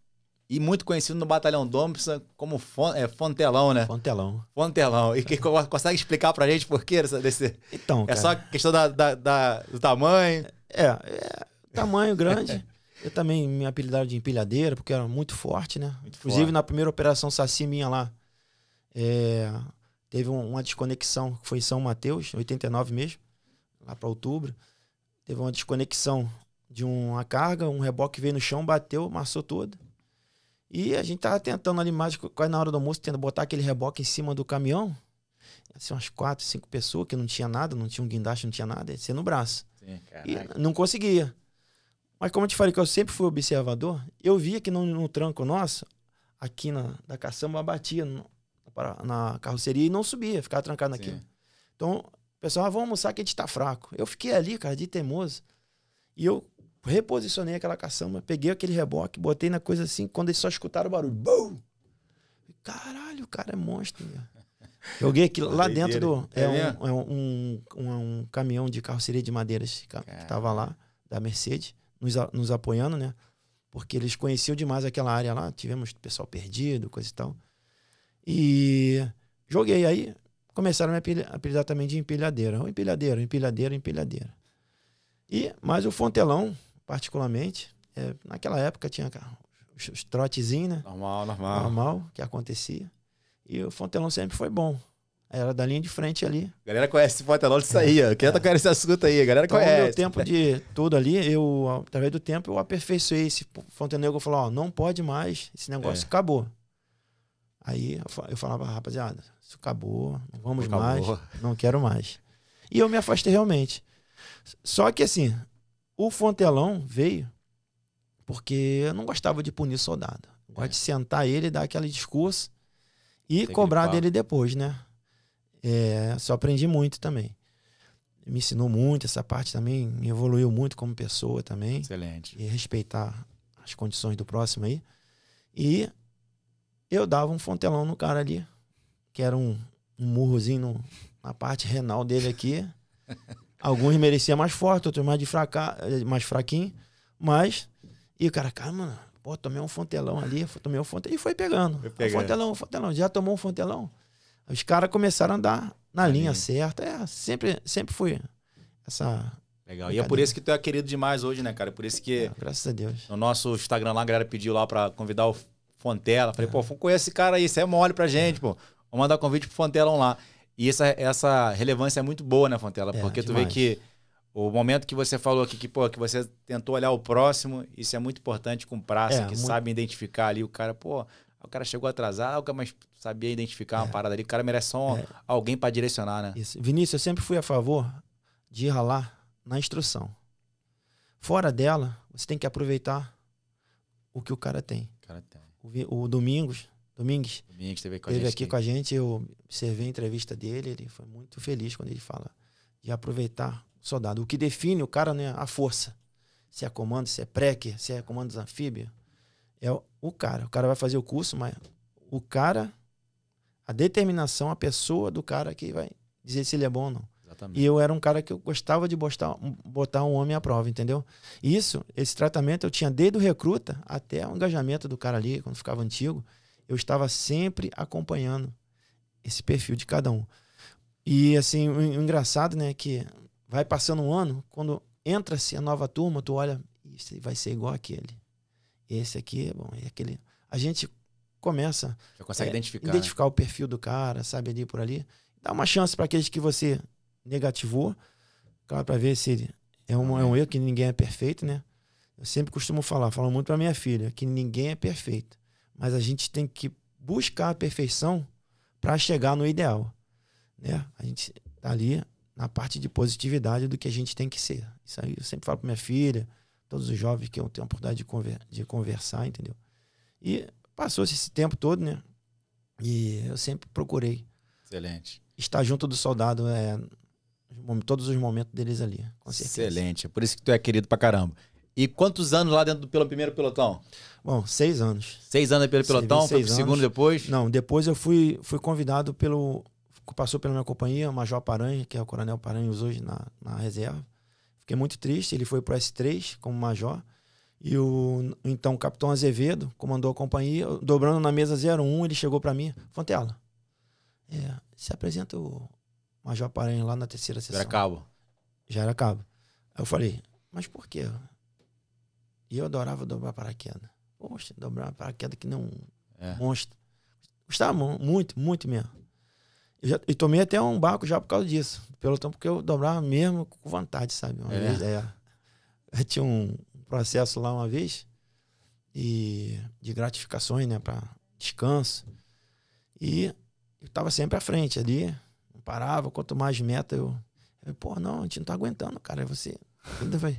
e muito conhecido no Batalhão Dompsa como Fon, é, Fontelão, né? Fontelão. Fontelão. E que, consegue explicar pra gente por que desse. Então, É cara. só questão da, da, da, do tamanho. É, é tamanho grande. Eu também me apelidaram de empilhadeira, porque era muito forte, né? Muito Inclusive, forte. na primeira operação Saci minha lá, é, teve uma desconexão, que foi em São Mateus, 89 mesmo, lá para outubro. Teve uma desconexão de uma carga, um reboque veio no chão, bateu, amassou toda. E a gente tava tentando ali mais, quase na hora do almoço, tentando botar aquele reboque em cima do caminhão. Assim, umas quatro, cinco pessoas que não tinha nada, não tinha um guindaste, não tinha nada, ia ser no braço. Sim, e não conseguia. Mas como eu te falei que eu sempre fui observador, eu via que no, no tranco nosso, aqui na da caçamba, batia no, na carroceria e não subia, ficava trancado naquilo. Sim. Então, pessoal, ah, vamos almoçar que a gente tá fraco. Eu fiquei ali, cara, de teimoso. E eu reposicionei aquela caçamba, peguei aquele reboque, botei na coisa assim, quando eles só escutaram o barulho, bum! Caralho, o cara é monstro. Meu. Joguei aquilo lá dentro do. É, é, um, é um, um, é um, caminhão de carroceria de madeiras que estava lá, da Mercedes, nos, nos apoiando, né? Porque eles conheciam demais aquela área lá, tivemos pessoal perdido, coisa e tal. E joguei aí, começaram a me apelidar também de empilhadeira. empilhadeira, empilhadeira, empilhadeira. E mais o Fontelão, particularmente. É, naquela época tinha os, trotezinhos, né? Normal, normal. Normal, que acontecia. E o Fontelão sempre foi bom. Era da linha de frente ali. galera conhece o Fontelão disso aí, ó. Quem tá é. tá com esse assunto aí? galera então, conhece. o tempo de tudo ali, eu, através do tempo, eu aperfeiçoei esse Fontenegro. Eu falava, ó, não pode mais, esse negócio é. acabou. Aí eu falava, rapaziada, isso acabou, não vamos acabou. mais, não quero mais. E eu me afastei realmente. Só que assim, o Fontelão veio porque eu não gostava de punir soldado. Eu gosto é. de sentar ele, dar aquele discurso e Tem cobrar dele depois, né? É, só aprendi muito também. Me ensinou muito essa parte também, me evoluiu muito como pessoa também. Excelente. E respeitar as condições do próximo aí. E eu dava um fontelão no cara ali, que era um, um murrozinho no, na parte renal dele aqui. Alguns mereciam mais forte, outros mais, de fraca, mais fraquinho. Mas, e o cara, cara, mano, pô, tomei um fontelão ali, tomei um fontelão. E foi pegando. Foi pegando. Fontelão, fontelão. Já tomou um fontelão? Os caras começaram a andar na linha certa. É, sempre, sempre foi essa. Legal. E é por isso que tu é querido demais hoje, né, cara? Por isso que. É, graças a Deus. No nosso Instagram lá, a galera pediu lá pra convidar o Fontela. Falei, é. pô, conhece esse cara aí, você é mole pra gente, pô. Vou mandar convite pro Fontelão lá. E essa, essa relevância é muito boa, né, Fontela? É, Porque é, tu vê que o momento que você falou aqui que, pô, que você tentou olhar o próximo, isso é muito importante com praça, é, que muito... sabe identificar ali o cara, pô, o cara chegou atrasado, mas sabia identificar é. uma parada ali. O cara merece só é. alguém para direcionar, né? Isso. Vinícius, eu sempre fui a favor de ralar na instrução. Fora dela, você tem que aproveitar o que o cara tem. O, cara tem. o, o Domingos Domingues. Domingues esteve aqui com a gente. aqui com a gente, eu observei a entrevista dele, ele foi muito feliz quando ele fala de aproveitar o soldado. O que define o cara né, a força. Se é comando, se é preque, se é comando anfíbio é o cara. O cara vai fazer o curso, mas o cara, a determinação, a pessoa do cara que vai dizer se ele é bom ou não. Exatamente. E eu era um cara que eu gostava de botar, botar um homem à prova, entendeu? Isso, esse tratamento eu tinha desde o recruta até o engajamento do cara ali, quando ficava antigo eu estava sempre acompanhando esse perfil de cada um. E assim, o, engraçado, né, que vai passando um ano, quando entra-se assim, a nova turma, tu olha, isso vai ser igual aquele. Esse aqui, bom, é aquele. A gente começa Já consegue é, identificar, né? identificar né? o perfil do cara, sabe ali por ali. Dá uma chance para aqueles que você negativou, claro, para ver se é um, é um uhum. erro que ninguém é perfeito, né? Eu sempre costumo falar, falo muito para minha filha, que ninguém é perfeito mas a gente tem que buscar a perfeição para chegar no ideal. Né? A gente tá ali na parte de positividade do que a gente tem que ser. Isso aí eu sempre falo para minha filha, todos os jovens que eu tenho a oportunidade de, conver de conversar, entendeu? E passou-se esse tempo todo, né? E eu sempre procurei. Excelente. Estar junto do soldado é todos os momentos deles ali. Com certeza. Excelente. É por isso que tu é querido pra caramba. E quantos anos lá dentro do pelo, primeiro pelotão? Bom, seis anos. Seis anos pelo pelotão, foi pro segundo depois? Não, depois eu fui, fui convidado pelo. Passou pela minha companhia, o Major Paranha, que é o Coronel Paranhos hoje na, na reserva. Fiquei muito triste, ele foi pro S3 como major. E o então o Capitão Azevedo comandou a companhia, dobrando na mesa 01, ele chegou para mim, Fontela, é, se apresenta o Major Paranha lá na terceira sessão. Era cabo. Já era cabo. Aí eu falei, mas por quê? E eu adorava dobrar paraquedas. Poxa, dobrar paraquedas que nem um é. monstro. Gostava muito, muito mesmo. Eu, já, tomei até um barco já por causa disso. pelo tempo que eu dobrava mesmo com vontade, sabe? Uma é. vez, é, eu tinha um processo lá uma vez e de gratificações, né, para descanso. E eu estava sempre à frente ali, não parava, quanto mais meta eu, eu pô, não, a gente não tá aguentando, cara, é você ainda vai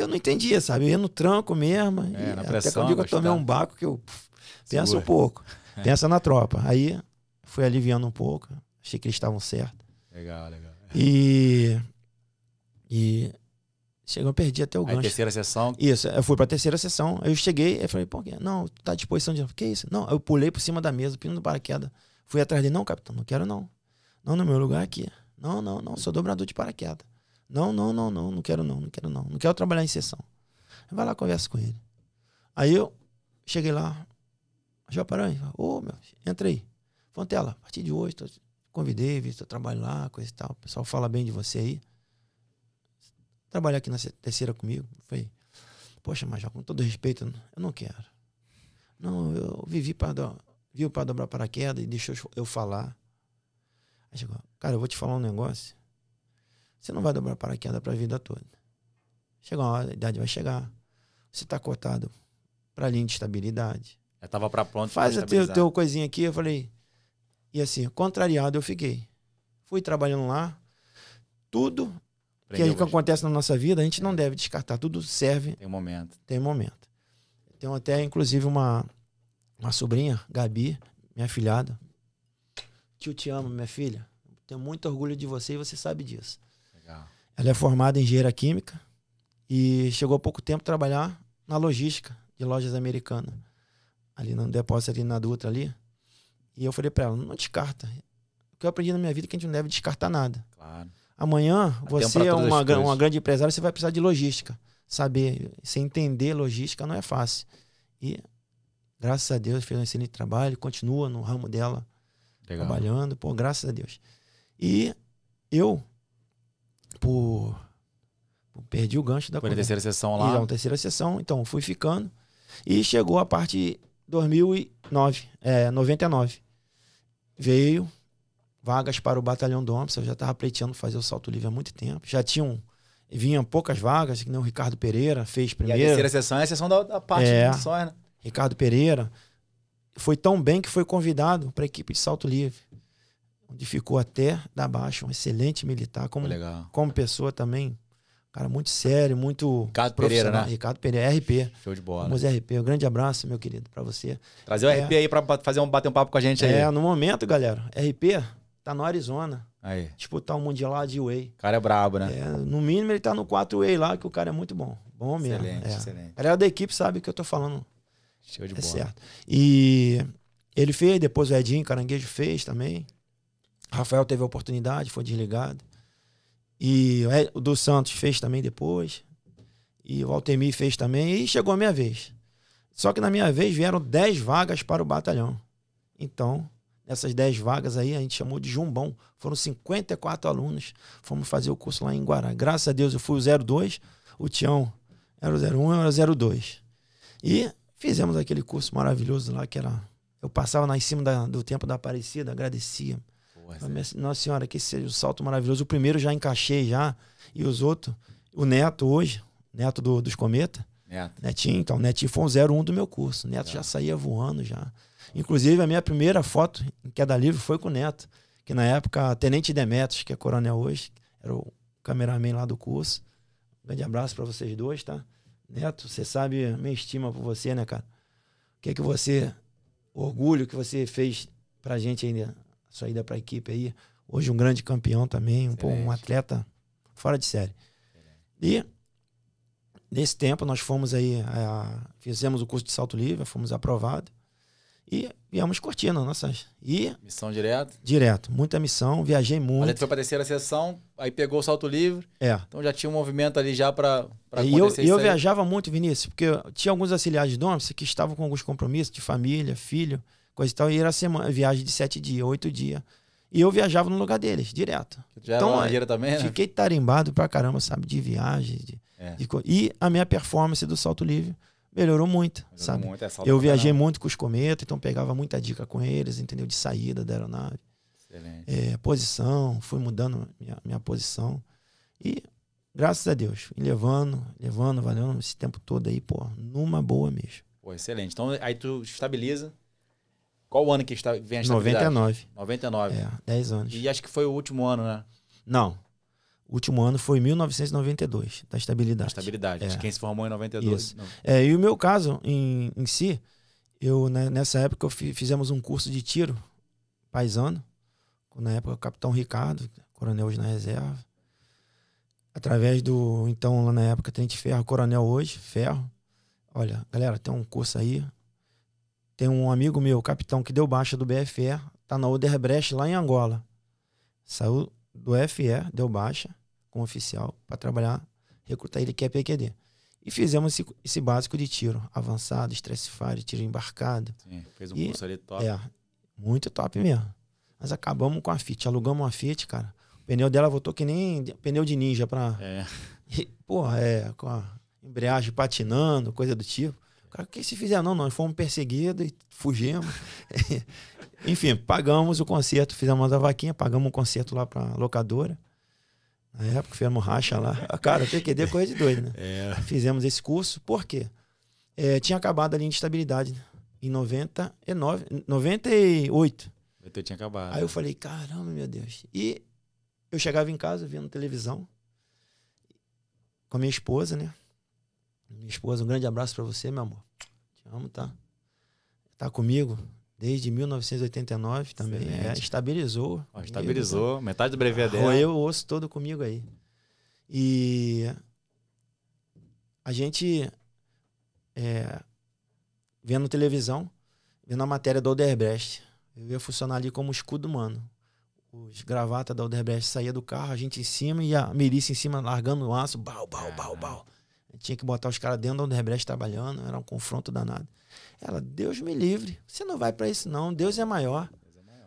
eu não entendia, sabe? Eu ia no tranco mesmo. É, na pressão, até quando eu tomei um baco que eu pensa um pouco. É. Pensa na tropa. Aí fui aliviando um pouco. Achei que eles estavam certos. Legal, legal. E. E. Chegou, eu perdi até o gancho. Aí, terceira sessão? Isso, eu fui pra terceira sessão. Aí eu cheguei, e falei, pô, não, tá à disposição de. Que isso? Não, eu pulei por cima da mesa, pino do paraquedas. Fui atrás dele, não, capitão, não quero não. Não, no meu lugar aqui. Não, não, não, sou dobrador de paraquedas. Não, não, não, não, não quero não, não quero não. Não quero trabalhar em sessão. Vai lá, conversa com ele. Aí eu cheguei lá, parou ô oh, meu, entra aí. Fontela, a partir de hoje, tô, convidei, visto, eu trabalho lá, coisa e tal. O pessoal fala bem de você aí. Trabalhar aqui na terceira comigo. Foi, poxa, mas já com todo respeito, eu não quero. Não, eu vivi para viu para dobrar paraquedas e deixou eu falar. Aí chegou, cara, eu vou te falar um negócio. Você não vai dobrar paraquedas para a vida toda. Chega uma hora, a idade vai chegar. Você está cotado para a linha de estabilidade. Eu estava para pronto. Faz o teu, teu coisinha aqui. Eu falei. E assim, contrariado eu fiquei. Fui trabalhando lá. Tudo Aprendeu que, que acontece na nossa vida, a gente é. não deve descartar. Tudo serve. Tem momento. Tem momento. Tenho até, inclusive, uma, uma sobrinha, Gabi, minha filhada. Tio, te amo, minha filha. Tenho muito orgulho de você e você sabe disso. Legal. Ela é formada em engenharia química e chegou há pouco tempo a trabalhar na logística de lojas americanas, ali no depósito ali na Dutra ali. E eu falei para ela, não descarta. O que eu aprendi na minha vida é que a gente não deve descartar nada. Claro. Amanhã você é uma, uma grande empresária, você vai precisar de logística. Saber, você entender logística não é fácil. E graças a Deus fez um excelente trabalho, continua no ramo dela Legal. trabalhando, pô, graças a Deus. E eu por. Perdi o gancho da Foi terceira sessão lá. Então, terceira sessão, então fui ficando. E chegou a parte 2009, é, 99. Veio vagas para o Batalhão do Homem, eu já estava pleiteando fazer o salto livre há muito tempo. Já tinham vinham poucas vagas, que nem o Ricardo Pereira fez primeiro. E a terceira sessão é a sessão da, da parte é, só, né? Ricardo Pereira foi tão bem que foi convidado para a equipe de salto livre onde ficou até da Baixa, um excelente militar, como, Legal. como pessoa também, cara muito sério, muito Ricardo Pereira, né? Ricardo Pereira, RP. Show de bola. Vamos RP. Um grande abraço, meu querido, para você. Trazer o é, RP aí para fazer um bater um papo com a gente aí. É, no momento, galera, RP tá no Arizona. Aí. Disputar o um Mundial lá de Way. O cara é brabo, né? É, no mínimo ele tá no 4 Way lá, que o cara é muito bom. Bom mesmo. Excelente, é. excelente. A galera da equipe sabe que eu tô falando. Show de é bola. certo. E ele fez, depois o Edinho Caranguejo fez também. Rafael teve a oportunidade, foi desligado. E o do Santos fez também depois. E o Altemir fez também. E chegou a minha vez. Só que na minha vez vieram 10 vagas para o batalhão. Então, essas 10 vagas aí a gente chamou de Jumbão. Foram 54 alunos. Fomos fazer o curso lá em Guará. Graças a Deus eu fui o 02, o Tião era o 01, eu era o 02. E fizemos aquele curso maravilhoso lá que era. Eu passava lá em cima da, do tempo da Aparecida, agradecia. É. Nossa Senhora, que seja um salto maravilhoso. O primeiro já encaixei já, e os outros. O Neto hoje, Neto do, dos Cometa. Neto. Netinho, então. Netinho foi um 01 do meu curso. Neto é. já saía voando já. Inclusive, a minha primeira foto em queda livre foi com o Neto, que na época, Tenente Demetrios, que é coronel hoje, era o cameraman lá do curso. Um grande abraço para vocês dois, tá? Neto, você sabe minha estima por você, né, cara? O que é que você, o orgulho que você fez pra gente ainda saída para a equipe aí. Hoje um grande campeão também, um, pô, um atleta fora de série. Excelente. E nesse tempo nós fomos aí, é, a, fizemos o curso de salto livre, fomos aprovados e viemos curtindo nossas. E missão direto? Direto, muita missão, viajei muito. Olha, foi para terceira sessão, aí pegou o salto livre. É. Então já tinha um movimento ali já para E eu, eu viajava muito, Vinícius, porque tinha alguns auxiliares de Domce que estavam com alguns compromissos de família, filho coisa e tal. E era semana, viagem de sete dias, oito dias. E eu viajava no lugar deles, direto. Já então, era é, também, né? Fiquei tarimbado pra caramba, sabe? De viagem. De, é. de, e a minha performance do salto livre melhorou muito, melhorou sabe? Muito, é eu viajei muito com os cometas, então pegava muita dica com eles, entendeu? De saída da aeronave. É, posição, fui mudando minha, minha posição. E graças a Deus, levando, levando, valendo esse tempo todo aí, pô, numa boa mesmo. Pô, excelente. Então aí tu estabiliza, qual o ano que está, vem a estabilidade? 99. 99. É, 10 anos. E acho que foi o último ano, né? Não. O último ano foi 1992, da estabilidade. Da estabilidade, é. de quem se formou em 92. Isso. É, e o meu caso em, em si, eu né, nessa época eu fizemos um curso de tiro paisano, na época o capitão Ricardo, coronel hoje na reserva, através do, então lá na época, Tenente Ferro, coronel hoje, Ferro. Olha, galera, tem um curso aí, tem um amigo meu, capitão, que deu baixa do BFE, tá na Oderbrecht lá em Angola. Saiu do FE, deu baixa com um oficial para trabalhar, recrutar ele que é PQD. E fizemos esse, esse básico de tiro avançado, stress fire, tiro embarcado. Sim, fez um e, curso ali top. É, muito top mesmo. Mas acabamos com a Fit, alugamos uma Fit, cara. O pneu dela voltou que nem pneu de ninja pra. É. E, porra, é, com a embreagem patinando, coisa do tipo. Cara, o que se fizeram? Não, nós fomos perseguidos e fugimos. Enfim, pagamos o concerto, fizemos a vaquinha, pagamos um concerto lá para locadora. Na época fizemos racha lá. Ah, cara, PQD é coisa de doido, né? É. Fizemos esse curso, por quê? É, tinha acabado a linha de estabilidade né? em 99, 98. Eu tinha acabado. Aí eu falei, caramba, meu Deus. E eu chegava em casa vendo televisão com a minha esposa, né? Minha esposa, um grande abraço para você, meu amor. Te amo, tá? Tá comigo desde 1989 também. É, estabilizou. Ó, estabilizou, comigo, metade do breviário. dela. Roeu o osso todo comigo aí. E a gente é, vendo televisão, vendo a matéria do Alderbrecht. Eu ia funcionar ali como escudo humano. Os gravatas da Alderbrecht saía do carro, a gente em cima e a milícia em cima largando o aço, bal, bal, bal, bal. Tinha que botar os caras dentro do Odebrecht tá trabalhando, era um confronto danado. Ela, Deus me livre, você não vai para isso não, Deus é, Deus é maior.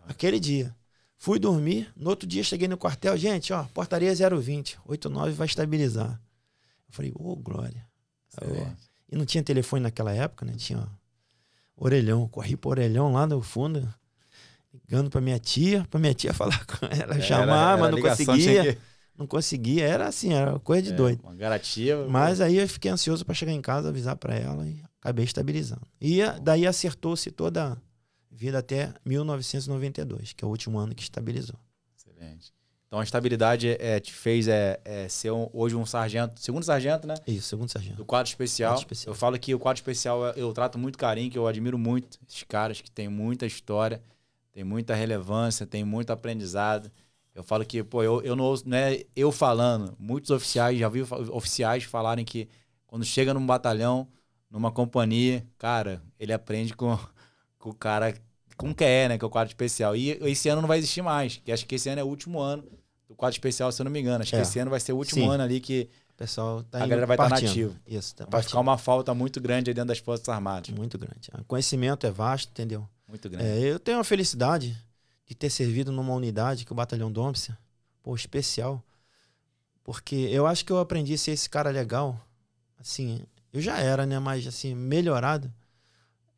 Aquele dia. Fui dormir, no outro dia cheguei no quartel, gente, ó, portaria 020, 89 vai estabilizar. Eu falei, ô, oh, Glória. É Eu, e não tinha telefone naquela época, né? Tinha ó, orelhão, corri pro orelhão lá no fundo, ligando pra minha tia, pra minha tia falar, ela é, chamar, era, era mas não conseguia não conseguia, era assim, era coisa de é, doido. Uma garantia. Né? Mas aí eu fiquei ansioso para chegar em casa, avisar para ela e acabei estabilizando. E daí acertou-se toda a vida até 1992, que é o último ano que estabilizou. Excelente. Então a estabilidade é, é, te fez é, é ser um, hoje um sargento, segundo sargento, né? Isso, segundo sargento. Do quadro especial. Quadro especial. Eu falo que o quadro especial é, eu, trato muito carinho, que eu admiro muito esses caras que têm muita história, tem muita relevância, tem muito aprendizado. Eu falo que, pô, eu, eu não ouço, né? Eu falando, muitos oficiais, já vi oficiais falarem que quando chega num batalhão, numa companhia, cara, ele aprende com, com o cara, com o QE, né? Que é o quadro especial. E esse ano não vai existir mais, que acho que esse ano é o último ano do quadro especial, se eu não me engano. Acho é. que esse ano vai ser o último Sim. ano ali que pessoal tá a galera vai estar tá nativo. Isso, tá vai ficar uma falta muito grande dentro das Forças Armadas. Muito grande. O conhecimento é vasto, entendeu? Muito grande. É, eu tenho uma felicidade de ter servido numa unidade que o Batalhão Dompsia, pô, especial. Porque eu acho que eu aprendi a ser esse cara legal. Assim, eu já era, né? Mas, assim, melhorado.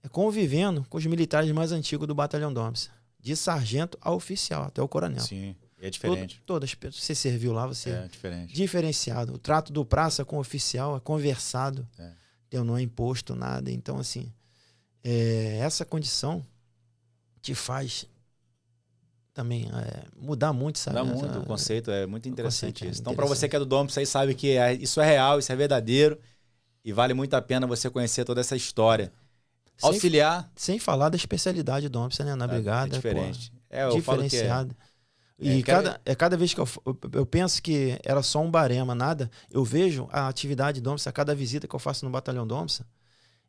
É, convivendo com os militares mais antigos do Batalhão Dompsia. De sargento a oficial, até o coronel. Sim, é diferente. Todo, todas, você serviu lá, você... É, diferente. Diferenciado. O trato do praça com o oficial é conversado. É. não é imposto nada. Então, assim, é, essa condição te faz também é, mudar muito, sabe? Mudar né, muito, o conceito é muito interessante é isso. É então, para você que é do Dom, você sabe que é, isso é real, isso é verdadeiro e vale muito a pena você conhecer toda essa história. Auxiliar. Sem falar da especialidade do Ompsa, né? Na brigada. É, é, é diferente. Pô, é, diferenciado. E é, cada, é cada vez que eu, eu penso que era só um barema, nada, eu vejo a atividade Domsa, cada visita que eu faço no Batalhão Domsa,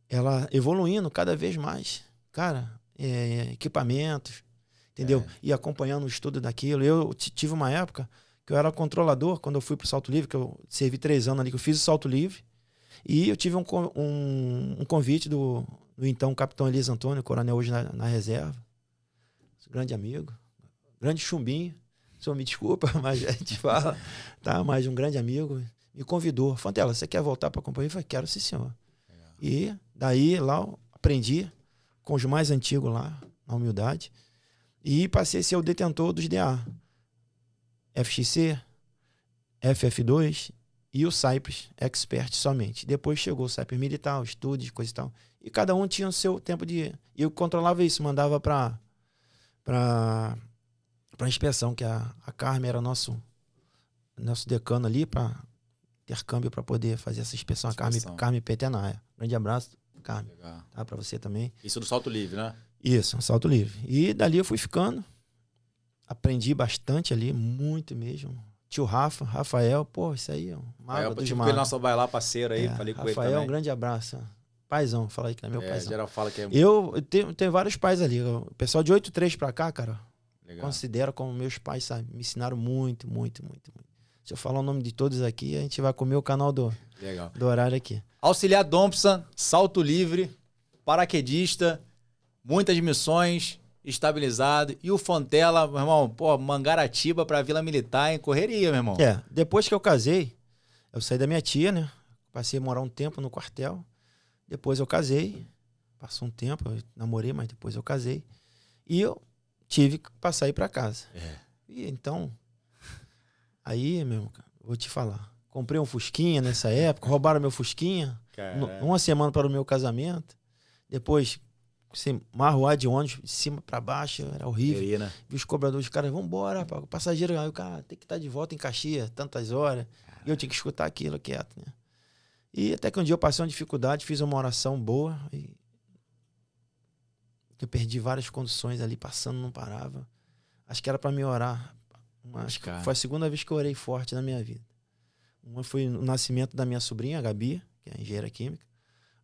ela evoluindo cada vez mais. Cara, é, equipamentos, entendeu? É. E acompanhando o estudo daquilo. Eu tive uma época que eu era controlador quando eu fui para o salto livre, que eu servi três anos ali, que eu fiz o salto livre. E eu tive um, um, um convite do, do, então capitão Elias Antônio, coronel hoje na, na reserva, grande amigo, grande chumbinho. O senhor me desculpa, mas a gente fala, tá? Mas um grande amigo me convidou. Fantela, você quer voltar para a companhia? Eu falei, quero sim, senhor. Legal. E daí lá aprendi com os mais antigos lá, na humildade. E passei a ser o detentor dos DA. FXC, FF2 e o Cypress Expert somente. Depois chegou o Cypress Militar, os estudos, coisa e tal. E cada um tinha o seu tempo de. E eu controlava isso, mandava para para para inspeção, que a, a Carmen era nosso, nosso decano ali para intercâmbio para poder fazer essa inspeção. inspeção. A Carmen, Carmen Petenaia. Grande abraço, Carmen. Tá, para você também. Isso do salto livre, né? Isso, um salto livre. E dali eu fui ficando. Aprendi bastante ali, muito mesmo. Tio Rafa, Rafael, pô, isso aí é um mago tipo, ele nosso bailar parceiro aí, é, falei com Rafael, ele Rafael, um grande abraço. Paizão, fala aí que é meu é, paizão. geral fala que é... Eu, eu tenho, tenho vários pais ali. O pessoal de 8.3 pra cá, cara, Legal. considero como meus pais, sabe? Me ensinaram muito, muito, muito, muito. Se eu falar o nome de todos aqui, a gente vai comer o canal do, Legal. do horário aqui. Auxiliar Dompson, salto livre, paraquedista, muitas missões, estabilizado. E o Fontela, meu irmão, pô, Mangaratiba pra Vila Militar em correria, meu irmão. É, depois que eu casei, eu saí da minha tia, né? Passei a morar um tempo no quartel. Depois eu casei. Passou um tempo, eu namorei, mas depois eu casei. E eu tive que passar aí pra casa. É. E então. Aí, meu, vou te falar. Comprei um Fusquinha nessa época, roubaram meu Fusquinha. Uma semana para o meu casamento. Depois se marroar de ônibus de cima para baixo, era horrível. Né? vi né? os cobradores, os caras, vambora, rapaz, o passageiro, aí o cara tem que estar tá de volta em Caxias, tantas horas. Caramba. E eu tinha que escutar aquilo quieto, né? E até que um dia eu passei uma dificuldade, fiz uma oração boa e eu perdi várias condições ali, passando, não parava. Acho que era para me orar. Mas foi a segunda vez que eu orei forte na minha vida. Uma foi o nascimento da minha sobrinha, a Gabi, que é engenheira química.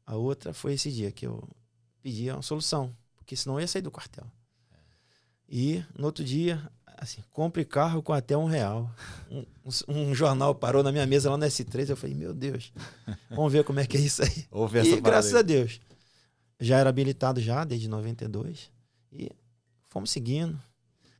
A outra foi esse dia que eu pedir uma solução, porque senão ia sair do quartel. E no outro dia, assim, compre carro com até um real. Um, um, um, jornal parou na minha mesa lá no S3. Eu falei, meu Deus, vamos ver como é que é isso aí. e graças a Deus. Já era habilitado já, desde 92. E fomos seguindo.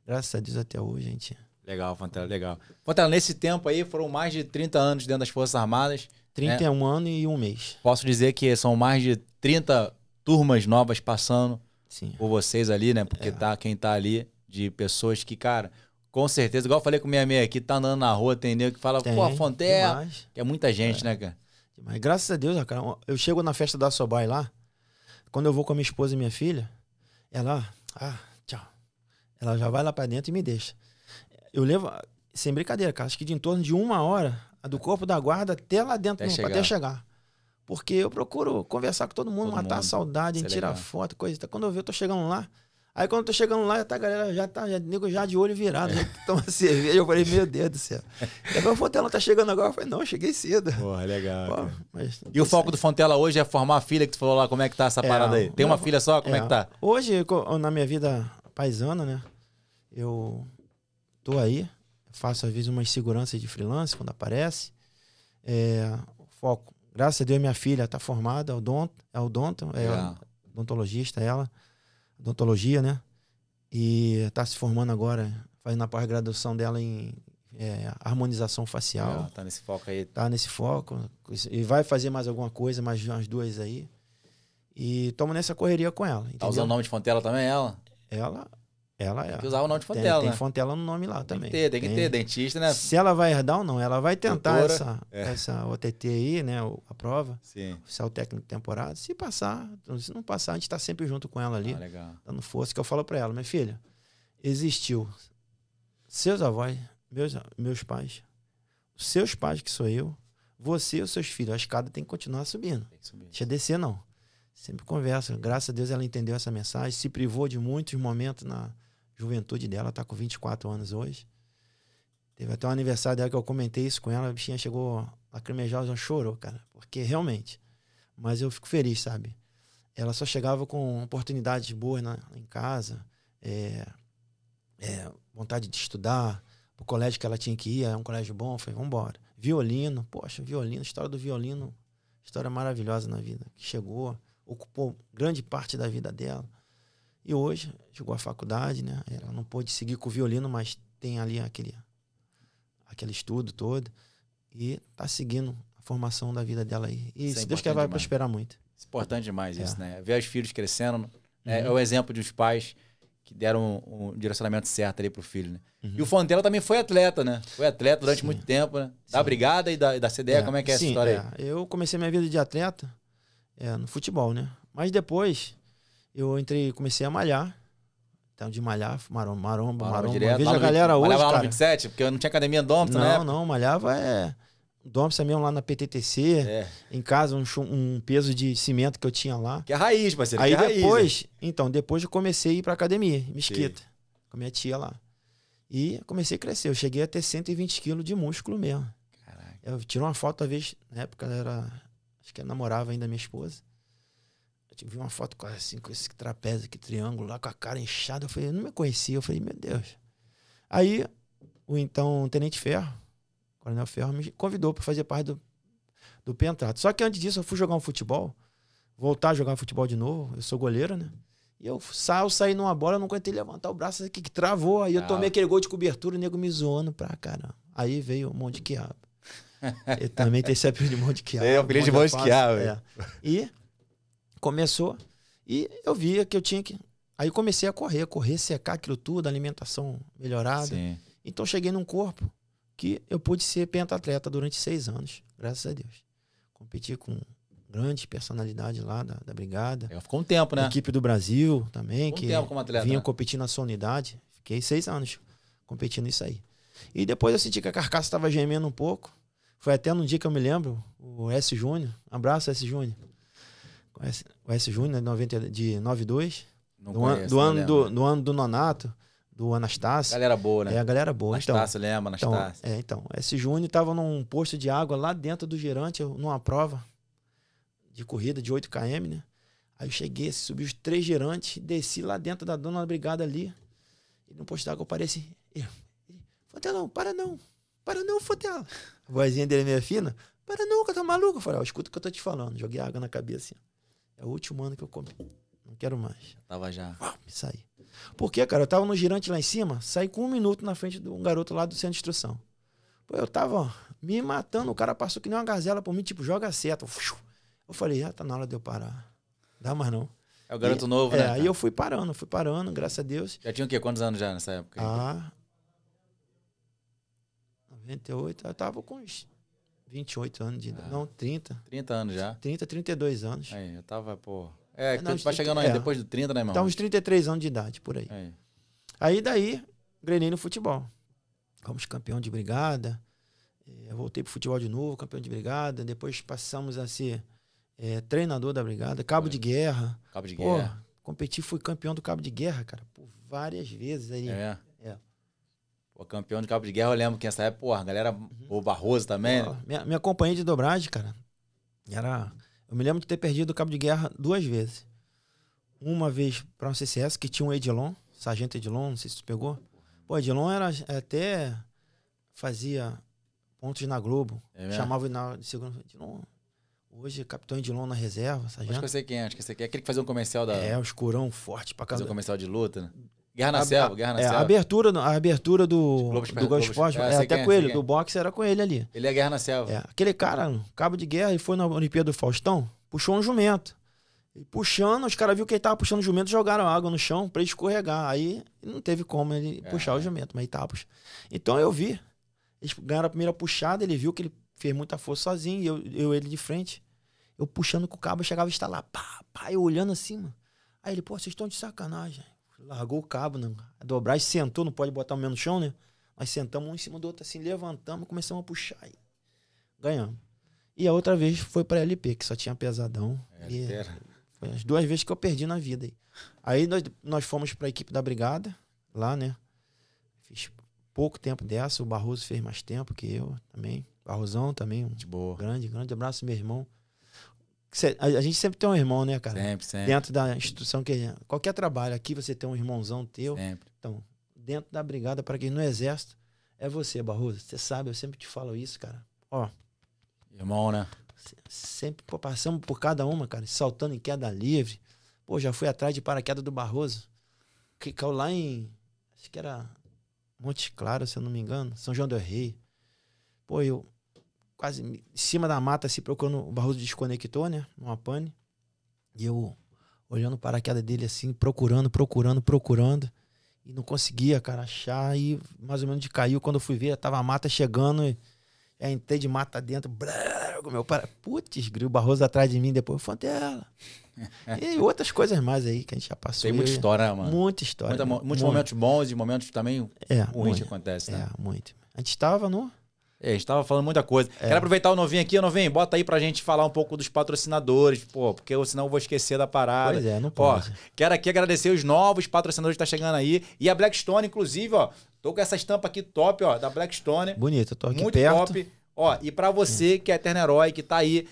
Graças a Deus até hoje, gente. Legal, Fantela, legal. Fantela, nesse tempo aí foram mais de 30 anos dentro das Forças Armadas. 31 né? anos e um mês. Posso dizer que são mais de 30 turmas novas passando Sim. por vocês ali, né? Porque é. tá quem tá ali de pessoas que, cara, com certeza, igual eu falei com minha meia aqui, tá andando na rua, tem nego que fala, tem, pô, a Fonterra. É muita gente, é. né, cara? Mas graças a Deus, cara, eu chego na festa da Sobai lá, quando eu vou com a minha esposa e minha filha, ela, ah, tchau. Ela já vai lá pra dentro e me deixa. Eu levo, sem brincadeira, cara, acho que de em torno de uma hora, do é. corpo da guarda até lá dentro, até, chegar. até chegar. Porque eu procuro conversar com todo mundo, todo matar mundo. a saudade, é tirar foto, coisa. Então, quando eu ver, eu tô chegando lá. Aí quando eu tô chegando lá, já tá a galera, já tá, já, nego já de olho virado, já né? é. toma cerveja. Eu falei, meu Deus do céu. Daí o Fontela tá chegando agora. Eu falei, não, cheguei cedo. Porra, legal. Pô, mas, e o foco do Fontela hoje é formar a filha que tu falou lá, como é que tá essa é, parada aí? Tem uma filha só? Como é. é que tá? Hoje, na minha vida paisana, né? Eu tô aí, faço às vezes umas seguranças de freelance quando aparece. É, foco Graças a Deus, minha filha está formada, odonto, é odonto, é yeah. odontologista ela, odontologia, né? E está se formando agora, fazendo a pós-graduação dela em é, harmonização facial. tá nesse foco aí. Tá nesse foco. E vai fazer mais alguma coisa, mais umas duas aí. E estamos nessa correria com ela. Entendeu? Tá usando o nome de Fontela também, ela? Ela, ela tem é. que usar o nome de Fontela. Tem, tem né? Fontela no nome lá tem também. Que ter, tem, tem que ter, dentista, né? Se ela vai herdar ou não, ela vai tentar essa, é. essa OTT aí, né? A prova. Sim. Oficial técnico de temporada. Se passar, se não passar, a gente está sempre junto com ela ali. Ah, legal. Dando força, que eu falo para ela, minha filha, existiu seus avós, meus, meus pais, seus pais, que sou eu, você e os seus filhos. A escada tem que continuar subindo. Tem que subir. Deixa descer, não. Sempre conversa. Graças a Deus ela entendeu essa mensagem, se privou de muitos momentos na, juventude dela, está com 24 anos hoje. Teve até um aniversário dela que eu comentei isso com ela, a bichinha chegou lacrimejosa, já chorou, cara, porque realmente. Mas eu fico feliz, sabe? Ela só chegava com oportunidades boas na, em casa, é, é, vontade de estudar, o colégio que ela tinha que ir, é um colégio bom, foi, vamos embora. Violino, poxa, violino, história do violino, história maravilhosa na vida, que chegou, ocupou grande parte da vida dela. E hoje, chegou à faculdade, né? Ela não pôde seguir com o violino, mas tem ali aquele, aquele estudo todo. E tá seguindo a formação da vida dela aí. E isso é se é Deus quer, vai demais. prosperar muito. É importante demais é. isso, né? Ver os filhos crescendo. Né? É, uhum. É, o exemplo de uns pais que deram um, um direcionamento certo ali pro filho, né? Uhum. E o Fontela também foi atleta, né? Foi atleta durante Sim. muito tempo, né? Da Sim. Brigada e da, e da CDE, como é que é Sim, essa história aí? Eu comecei minha vida de atleta no futebol, né? Mas depois eu entrei, comecei a malhar. Então, de malhar, maromba, maromba, maromba. maromba. Veja a galera hoje, Malhava cara. lá no 27, porque eu não tinha academia Dompton, né? Não, não, malhava é... Dompton mesmo lá na PTTC, é. em casa, um, um, peso de cimento que eu tinha lá. Que é raiz, parceiro, Aí é depois, raiz, é. então, depois eu comecei a ir pra academia, Mesquita, Sim. com minha tia lá. E comecei a crescer, eu cheguei a ter 120 quilos de músculo mesmo. Caraca. Eu tirei uma foto, vez na época era... Acho que eu namorava ainda minha esposa vi uma foto com, assim, com esse trapézio aqui, triângulo lá, com a cara inchada. Eu falei, eu não me conhecia. Eu falei, meu Deus. Aí, o então Tenente Ferro, Coronel Ferro, me convidou para fazer parte do, do Pentrato. Só que antes disso, eu fui jogar um futebol, voltar a jogar futebol de novo. Eu sou goleiro, né? E eu saio, saí numa bola, não aguentei levantar o braço aqui, que travou. Aí eu ah. tomei aquele gol de cobertura, o nego me zoando pra caramba. Aí veio um monte de quiabo. Eu também tem esse apelido de mão de quiabo. É, apelido de mão de quiabo. É. E Começou e eu via que eu tinha que. Aí comecei a correr, correr, secar aquilo tudo, alimentação melhorada. Sim. Então cheguei num corpo que eu pude ser pentatleta durante seis anos, graças a Deus. Competi com grande personalidade lá da, da Brigada. Eu é, ficou um tempo, né? Equipe do Brasil também, que um tempo como atleta, vinha né? competindo na sua unidade. Fiquei seis anos competindo isso aí. E depois eu senti que a carcaça estava gemendo um pouco. Foi até num dia que eu me lembro, o S. Júnior. Abraço, S. Júnior. Conhece, conhece Júnior, né? de, de 92? Não do, conheço, an, do, ano do, do, ano do Nonato, do Anastácio. Galera boa, né? É, a galera boa. Então, Anastácio, então, lembra, Anastácio. Então, é, então, esse Júnior estava num posto de água lá dentro do gerante, numa prova de corrida de 8 km, né? Aí eu cheguei, subi os três gerantes, desci lá dentro da dona brigada ali. E no posto água eu pareci. assim. não, para não. Para não, Fotela. A vozinha dele é meio fina. Para não, que eu tô maluco. Eu falei, ó, escuta o que eu tô te falando. Joguei água na cabeça assim. É o último ano que eu comi. Não quero mais. Eu tava já. Ah, me saí. Por quê, cara? Eu tava no girante lá em cima, saí com um minuto na frente de um garoto lá do centro de instrução. Pô, eu tava ó, me matando, o cara passou que nem uma gazela por mim, tipo, joga certo. Eu falei, ah, tá na hora de eu parar. Dá mais não. É o garoto e, novo, é, né? Aí eu fui parando, fui parando, graças a Deus. Já tinha o quê? Quantos anos já nessa época? Ah. 98, eu tava com uns 28 anos de idade. Ah. Não, 30. 30 anos já? 30, 32 anos. Aí, eu tava, pô. É, é que não, tu tá vai chegando aí, é. depois do 30, né, tá irmão? Então, uns 33 anos de idade, por aí. Aí, aí daí, grenei no futebol. Fomos campeão de brigada. É, eu voltei pro futebol de novo, campeão de brigada. Depois passamos a ser é, treinador da brigada, cabo de guerra. Cabo de Pô, guerra. Competi, fui campeão do cabo de guerra, cara, por várias vezes aí. É campeão de cabo de guerra, eu lembro que nessa época, porra, a galera, uhum. o Barroso também. Pô, né? minha, minha companhia de dobragem, cara, era. Eu me lembro de ter perdido o cabo de guerra duas vezes. Uma vez para um CCS que tinha um Edilon, sargento Edilon, não sei se tu pegou. Pô, Edilon era é, até fazia pontos na Globo, é chamava na de segundo Edilon. Hoje, capitão Edilon na reserva, sargento. Acho que eu sei quem é, acho que eu sei quem é. Aquele que fazia um comercial da. É, o escurão forte pra casa. Fazia um comercial de luta, né? Guerra na a, Selva, Guerra na é, Selva. A abertura, a abertura do, tipo Globo do Globo Esporte, é, até com ele, do boxe era com ele ali. Ele é Guerra na Selva. É, aquele cara, cabo de guerra, ele foi na Olimpíada do Faustão, puxou um jumento. E puxando, os caras viram que ele tava puxando o jumento, jogaram água no chão para ele escorregar. Aí não teve como ele é. puxar o jumento, mas ele tava puxando. Então eu vi. Eles ganharam a primeira puxada, ele viu que ele fez muita força sozinho, e eu, eu ele de frente. Eu puxando com o cabo, eu chegava a lá, pá, pá, eu olhando assim, mano. Aí ele, pô, vocês estão de sacanagem largou o cabo, né? a dobragem sentou, não pode botar o mesmo no chão, né? mas sentamos um em cima do outro, assim, levantamos, começamos a puxar e ganhamos. E a outra vez foi pra LP, que só tinha pesadão. É, e foi as duas vezes que eu perdi na vida. Aí, aí nós, nós fomos pra equipe da brigada, lá, né? Fiz pouco tempo dessa, o Barroso fez mais tempo que eu também. Barrosão também, um De boa. grande, grande abraço, meu irmão. Cê, a, a, gente sempre tem um irmão, né, cara? Sempre, sempre. Dentro da instituição que qualquer trabalho aqui você tem um irmãozão teu. Sempre. Então, dentro da brigada para quem no exército é você, Barroso. Você sabe, eu sempre te falo isso, cara. Ó. Irmão, né? Sempre pô, passamos por cada uma, cara, saltando em queda livre. Pô, já fui atrás de paraquedas do Barroso. Que caiu lá em acho que era Monte Claro, se eu não me engano, São João do Rei. Pô, eu quase em cima da mata, se assim, procurando. O Barroso desconectou, né? uma pane. E eu olhando para a queda dele assim, procurando, procurando, procurando. E não conseguia, cara, achar. E mais ou menos de caiu. Quando eu fui ver, tava a mata chegando. E, entrei de mata dentro, blá, meu para. Putz, o Barroso atrás de mim, depois Fontela. e outras coisas mais aí que a gente já passou. Tem muita história, né, mano? Muita história. Muita, né? Muitos muito. momentos bons e momentos também é, ruins que acontecem, né? É, muito. A gente estava no é, a gente estava falando muita coisa. É. Quero aproveitar o novinho aqui, o novinho, bota aí a gente falar um pouco dos patrocinadores, pô, porque senão eu vou esquecer da parada. Pois é, não pode. quero aqui agradecer os novos patrocinadores que tá chegando aí. E a Blackstone, inclusive, ó, tô com essa estampa aqui top, ó, da Blackstone. Bonita, tô aqui Muito perto. top. Ó, e para você é. que é eterno herói, que tá aí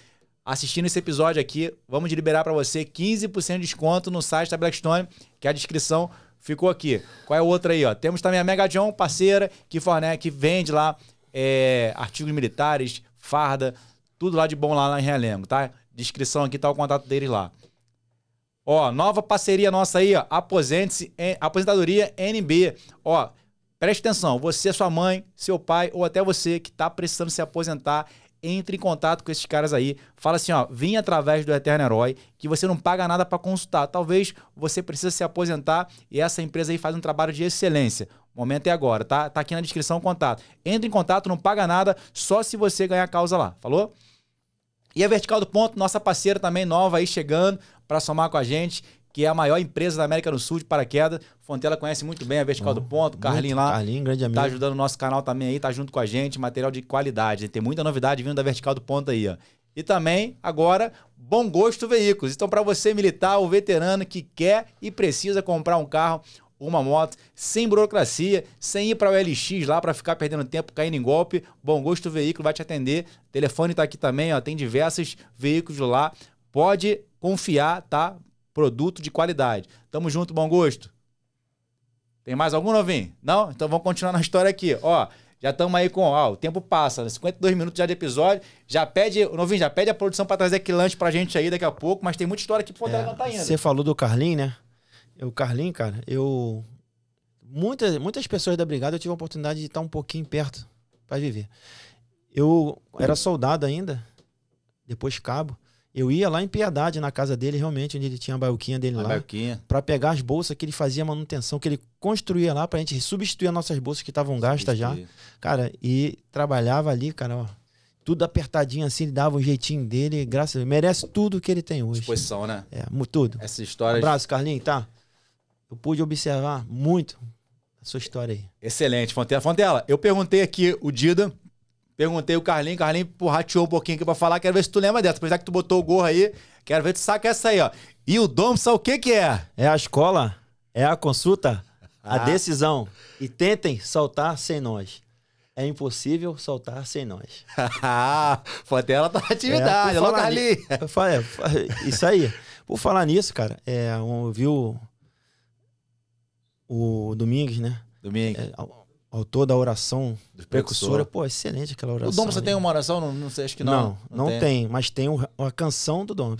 assistindo esse episódio aqui, vamos liberar para você 15% de desconto no site da Blackstone, que a descrição ficou aqui. Qual é a outra aí, ó? Temos também a Mega John, parceira, que fornece, que vende lá é, artigos militares, farda, tudo lá de bom lá, na em Realengo, tá? Descrição aqui tá o contato deles lá. Ó, nova parceria nossa aí, ó. Aposente-se, aposentadoria NB. Ó, preste atenção, você, sua mãe, seu pai ou até você que tá precisando se aposentar, entre em contato com esses caras aí. Fala assim, ó, vem através do Eterno Herói, que você não paga nada para consultar. Talvez você precisa se aposentar e essa empresa aí faz um trabalho de excelência. O momento é agora, tá? Tá aqui na descrição o contato. Entre em contato, não paga nada, só se você ganhar a causa lá, falou? E a Vertical do Ponto, nossa parceira também nova aí chegando para somar com a gente que é a maior empresa da América do Sul de paraquedas. Fontela conhece muito bem a Vertical uhum. do Ponto, Carlinho lá. Carlinho, grande tá amigo. Tá ajudando o nosso canal também aí, tá junto com a gente, material de qualidade. Tem muita novidade vindo da Vertical do Ponto aí, ó. E também, agora, Bom Gosto Veículos. Então, para você militar ou veterano que quer e precisa comprar um carro uma moto, sem burocracia, sem ir para o LX lá para ficar perdendo tempo, caindo em golpe. Bom Gosto Veículo vai te atender. O telefone está aqui também, ó, tem diversos veículos lá. Pode confiar, tá? Produto de qualidade. Tamo junto, bom gosto. Tem mais algum novinho? Não? Então vamos continuar na história aqui. Ó, já estamos aí com. Ó, o tempo passa, né? 52 minutos já de episódio. Já pede, novinho, já pede a produção para trazer aquele lanche pra gente aí daqui a pouco, mas tem muita história aqui pra poder é, ainda. Você falou do Carlinho, né? O Carlinho, cara, eu. Muitas, muitas pessoas da Brigada eu tive a oportunidade de estar um pouquinho perto para viver. Eu era soldado ainda, depois cabo. Eu ia lá em Piedade, na casa dele, realmente, onde ele tinha a baiuquinha dele a lá. para pegar as bolsas que ele fazia manutenção, que ele construía lá pra gente substituir as nossas bolsas que estavam gastas já. Cara, e trabalhava ali, cara, ó, Tudo apertadinho assim, ele dava o um jeitinho dele, graças a Deus. Merece tudo que ele tem hoje. Disposição, né? É, tudo. Essa história. Um abraço, Carlinhos, tá? Eu pude observar muito a sua história aí. Excelente, Fontela. Fontela, eu perguntei aqui o Dida Perguntei o Carlinho, Carlinho porrateou um pouquinho aqui pra falar. Quero ver se tu lembra dessa. Apesar que tu botou o gorro aí, quero ver se tu saca essa aí, ó. E o dom, sabe o que que é? É a escola, é a consulta, ah. a decisão. E tentem saltar sem nós. É impossível saltar sem nós. Fotela tá na atividade, é, logo ali. isso aí. Por falar nisso, cara, é, eu vi o, o Domingues, né? Domingues. É, autor da oração precursora. Pô, excelente aquela oração. O Dom, você tem uma oração? Não, não sei, acho que não. Não, não, tem. tem mas tem a canção do Dom. É,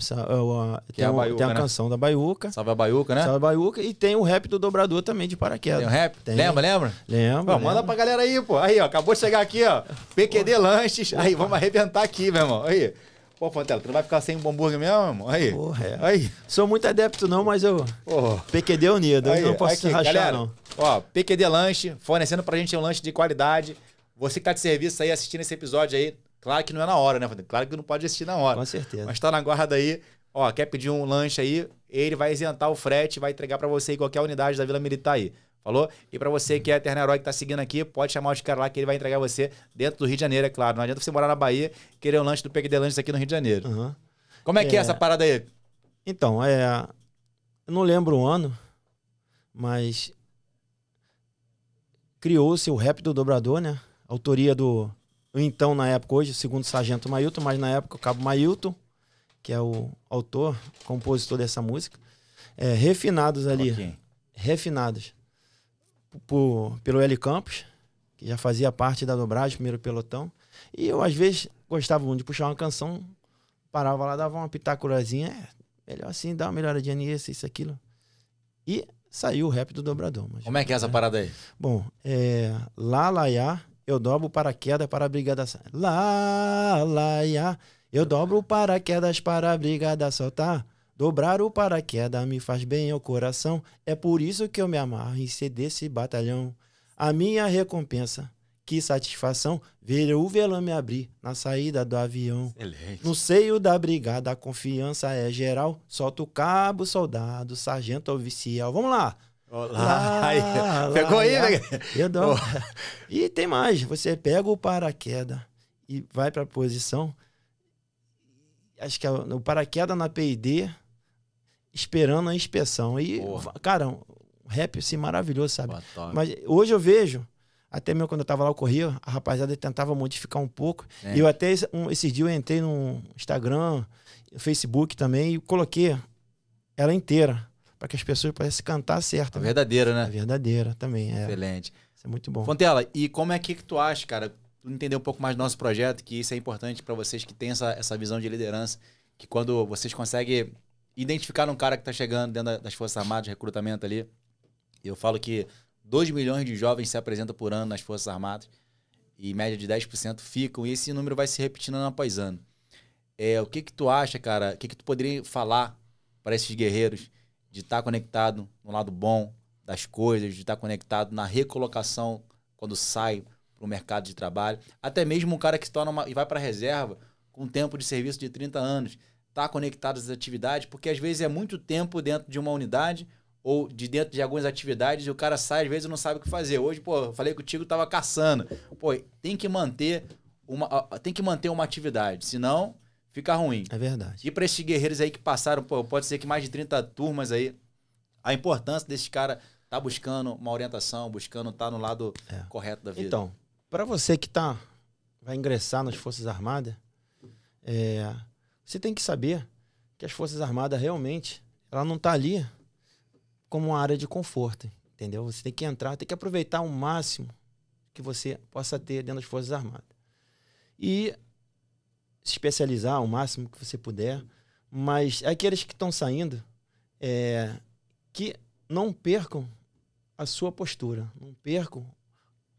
tem, é a, baiuca, tem a né? canção da Baiuca. Salve a Baiuca, né? Salve a Baiuca. E tem o rap do Dobrador também, de paraquedas. Tem o rap? Tem. Lembra, lembra? Lembra. Pô, lembra. Manda pra galera aí, pô. Aí, ó, acabou de chegar aqui, ó. PQD Lanches. Aí, vamos arrebentar aqui, meu irmão. Aí. Pô, Fontela, tu não vai ficar sem um hambúrguer mesmo? Aí. Porra, é. aí. Sou muito adepto não, mas eu... Porra. PQD é unido, aí. eu não posso aqui, rachar galera, não. Ó, PQD Lanche, fornecendo pra gente um lanche de qualidade. Você que tá de serviço aí assistindo esse episódio aí, claro que não é na hora, né, Fontela? Claro que não pode assistir na hora. Com certeza. Mas tá na guarda aí. Ó, quer pedir um lanche aí, ele vai isentar o frete, vai entregar para você em qualquer unidade da Vila Militar aí. Falou? E para você que é eterno Herói que tá seguindo aqui, pode chamar os caras lá que ele vai entregar você dentro do Rio de Janeiro, é claro. Não adianta você morar na Bahia querer um lanche do PQD Lanches aqui no Rio de Janeiro. Uhum. Como é, é, que é essa parada aí? Então, é. Eu não lembro o ano, mas. Criou-se o rap do dobrador, né? Autoria do. Então, na época, hoje, segundo Sargento Mailton, mas na época o Cabo Mailton, que é o autor, compositor dessa música. É, refinados ali. Okay. Refinados por, pelo L Campos, que já fazia parte da dobragem, primeiro pelotão. E eu, às vezes, gostava muito de puxar uma canção, parava lá, dava uma pitacurazinha, é, melhor assim, dá uma melhoradinha nisso, isso, aquilo. E saiu o rap do dobrador. Mas, Como é que é essa é. parada aí? Bom, é, lá, laiá, eu dobro o paraquedas para a brigada. Lá, lá laiá, eu dobro o paraquedas para a brigada soltar. Dobrar o paraquedas me faz bem ao coração, é por isso que eu me amarro em ser desse batalhão. A minha recompensa, que satisfação ver o velão me abrir na saída do avião. Excelente. No seio da brigada, a confiança é geral. Solta o cabo, soldado, sargento, oficial. Vamos lá! Olá! lá, Pegou lá, aí, né? Eu dou. Oh. E tem mais: você pega o paraquedas e vai para a posição. Acho que é o paraquedas na PID esperando a inspeção. E, Porra. cara, um rap assim maravilhoso, sabe? Mas hoje eu vejo, até mesmo quando eu tava lá, eu corria, a rapaziada tentava modificar um pouco. É. E eu até, um, esses dias, eu entrei no Instagram, no Facebook também, e coloquei ela inteira, para que as pessoas pudessem cantar certo. A né? verdadeira, né? A verdadeira também. É. Excelente. Isso é muito bom. Fontela, e como é que, tu acha, cara? Tu entender um pouco mais do nosso projeto, que isso é importante para vocês que têm essa, essa visão de liderança, que quando vocês conseguem identificar um cara que está chegando dentro das Forças Armadas, recrutamento ali. Eu falo que 2 milhões de jovens se apresentam por ano nas Forças Armadas e média de 10% ficam, e esse número vai se repetindo ano após ano. É, o que que tu acha, cara? O que que tu poderia falar para esses guerreiros de estar tá conectado no lado bom das coisas, de estar tá conectado na recolocação quando sai para o mercado de trabalho, até mesmo um cara que se torna uma, e vai para a reserva com um tempo de serviço de 30 anos estar tá conectado às atividades, porque às vezes é muito tempo dentro de uma unidade ou de dentro de algumas atividades e o cara sai, às vezes não sabe o que fazer. Hoje, pô, falei contigo, tava caçando. Pô, tem que manter uma, tem que manter uma atividade, senão fica ruim. É verdade. E para esses guerreiros aí que passaram, pô, pode ser que mais de 30 turmas aí, a importância desse cara tá buscando uma orientação, buscando estar tá no lado é. correto da vida. Então, para você que tá vai ingressar nas Forças Armadas, é, você tem que saber que as Forças Armadas realmente, ela não está ali como uma área de conforto, entendeu? Você tem que entrar, tem que aproveitar o máximo que você possa ter dentro das Forças Armadas. E se especializar o máximo que você puder, mas aqueles que estão saindo, é, que não percam a sua postura, não percam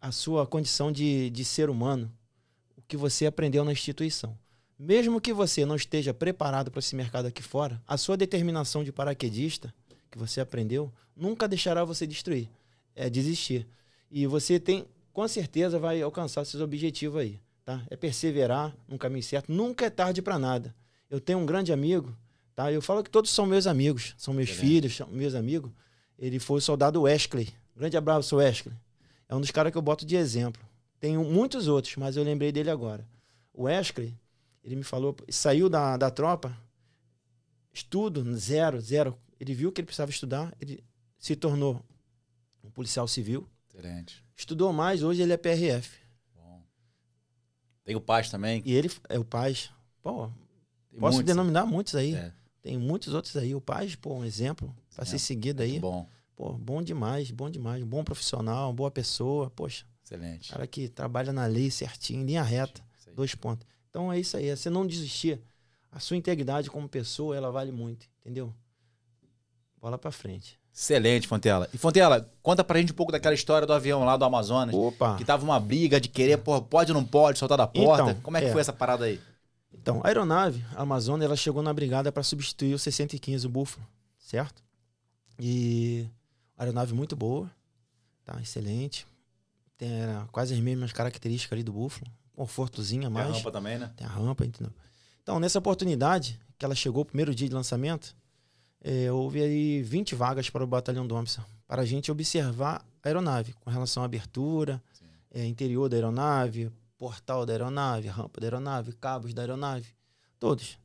a sua condição de, de ser humano, o que você aprendeu na instituição. Mesmo que você não esteja preparado para esse mercado aqui fora, a sua determinação de paraquedista, que você aprendeu, nunca deixará você destruir, é desistir. E você tem, com certeza, vai alcançar seus objetivos aí, tá? É perseverar no caminho certo, nunca é tarde para nada. Eu tenho um grande amigo, tá? Eu falo que todos são meus amigos, são meus é filhos, são meus amigos. Ele foi o soldado Wesley. Grande abraço, Wesley. É um dos caras que eu boto de exemplo. Tenho muitos outros, mas eu lembrei dele agora. O Wesley, ele me falou, saiu da, da tropa, estudo, zero, zero. Ele viu que ele precisava estudar, ele se tornou um policial civil. Excelente. Estudou mais, hoje ele é PRF. Bom. Tem o Paz também. E ele é o Paz. Pô, Tem posso muitos, né? denominar né? muitos aí. É. Tem muitos outros aí. O Paz, pô, um exemplo para ser é. seguido aí. Bom. Pô, bom demais, bom demais. Um bom profissional, uma boa pessoa, poxa. Excelente. Cara que trabalha na lei certinho, linha reta, dois pontos. Então é isso aí, é você não desistir. A sua integridade como pessoa, ela vale muito, entendeu? Bola para frente. Excelente, Fontela. E Fontela, conta pra gente um pouco daquela história do avião lá do Amazonas. Opa. Que tava uma briga de querer, porra, pode ou não pode, soltar da então, porta. Então, Como é que é. foi essa parada aí? Então, a aeronave a Amazonas, ela chegou na brigada para substituir o 615, o Búfalo, certo? E a aeronave muito boa, tá? Excelente. Tem, era quase as mesmas características ali do Búfalo, confortozinho a mais. Tem a rampa também, né? Tem a rampa, entendeu? Então, nessa oportunidade, que ela chegou, primeiro dia de lançamento, é, houve aí 20 vagas para o Batalhão Domsa, para a gente observar a aeronave, com relação à abertura, é, interior da aeronave, portal da aeronave, rampa da aeronave, cabos da aeronave, todos.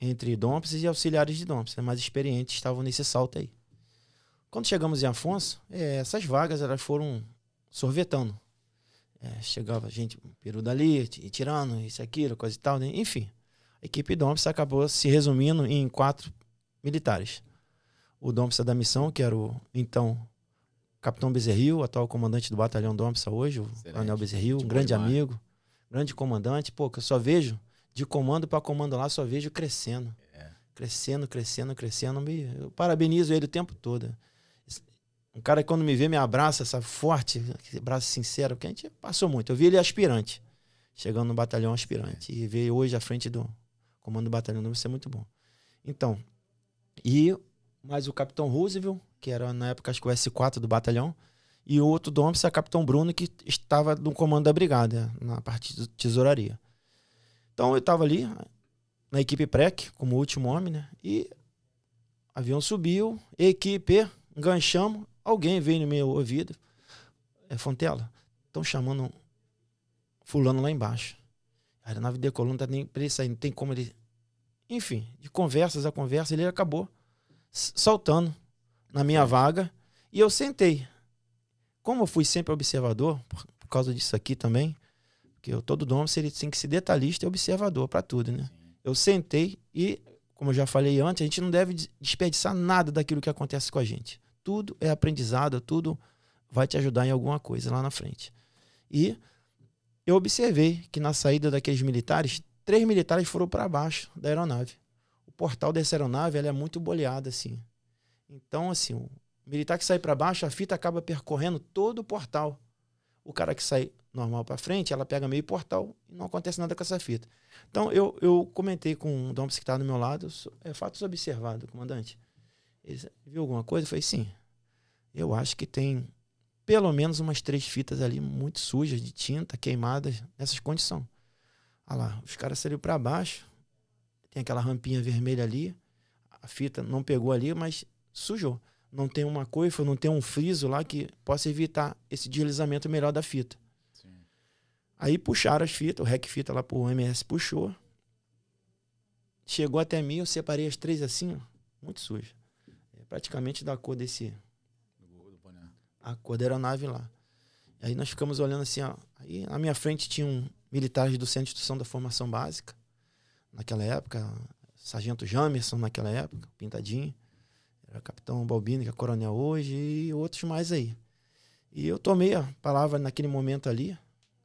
Entre Domps e auxiliares de Domps, né? mais experientes estavam nesse salto aí. Quando chegamos em Afonso, é, essas vagas elas foram sorvetando. É, chegava gente, peru dali, e tirando, isso, aquilo, coisa e tal, né? enfim. A equipe Domps acabou se resumindo em quatro militares. O Domps da missão, que era o então capitão Bezerril, atual comandante do batalhão Domps hoje, o Anel Bezerril, um grande amigo, grande comandante. Pô, que eu só vejo, de comando para comando lá, só vejo crescendo. É. Crescendo, crescendo, crescendo. Me, eu parabenizo ele o tempo todo. Um cara que quando me vê me abraça, sabe, forte, abraço sincero, porque a gente passou muito. Eu vi ele aspirante, chegando no batalhão aspirante. É. E ver hoje à frente do comando do batalhão deve ser muito bom. Então, e mais o Capitão Roosevelt, que era na época acho que o S4 do batalhão, e o outro do é o Capitão Bruno, que estava no comando da brigada, na parte de tesouraria. Então eu estava ali, na equipe PREC, como último homem, né? E avião subiu, equipe, enganchamos, Alguém veio no meu ouvido, é, Fontela, estão chamando fulano lá embaixo. a nave decolou, não tá nem para ele sair, não tem como ele. Enfim, de conversas a conversa, ele acabou saltando na minha vaga e eu sentei. Como eu fui sempre observador, por, por causa disso aqui também, porque eu, todo dono ele tem que ser detalhista e é observador para tudo, né? Eu sentei e, como eu já falei antes, a gente não deve desperdiçar nada daquilo que acontece com a gente tudo é aprendizado, tudo vai te ajudar em alguma coisa lá na frente. E eu observei que na saída daqueles militares, três militares foram para baixo da aeronave. O portal dessa aeronave é muito boleado assim. Então, assim, o militar que sai para baixo, a fita acaba percorrendo todo o portal. O cara que sai normal para frente, ela pega meio portal e não acontece nada com essa fita. Então, eu, eu comentei com o Dom que está do meu lado, é fatos observados, comandante. Ele viu alguma coisa? Eu falei, sim eu acho que tem pelo menos umas três fitas ali muito sujas de tinta, queimadas, nessas condições. Olha ah lá, os caras saíram para baixo, tem aquela rampinha vermelha ali, a fita não pegou ali, mas sujou. Não tem uma coifa, não tem um friso lá que possa evitar esse deslizamento melhor da fita. Sim. Aí puxaram as fitas, o REC fita lá pro MS puxou. Chegou até mim, eu separei as três assim, ó, muito suja. É praticamente da cor desse acorda a aeronave lá. E aí nós ficamos olhando assim, ó. Aí na minha frente tinha um militar do Centro de Instrução da Formação Básica, naquela época, Sargento Jamerson naquela época, Pintadinho, era Capitão Balbino que é coronel hoje, e outros mais aí. E eu tomei a palavra naquele momento ali,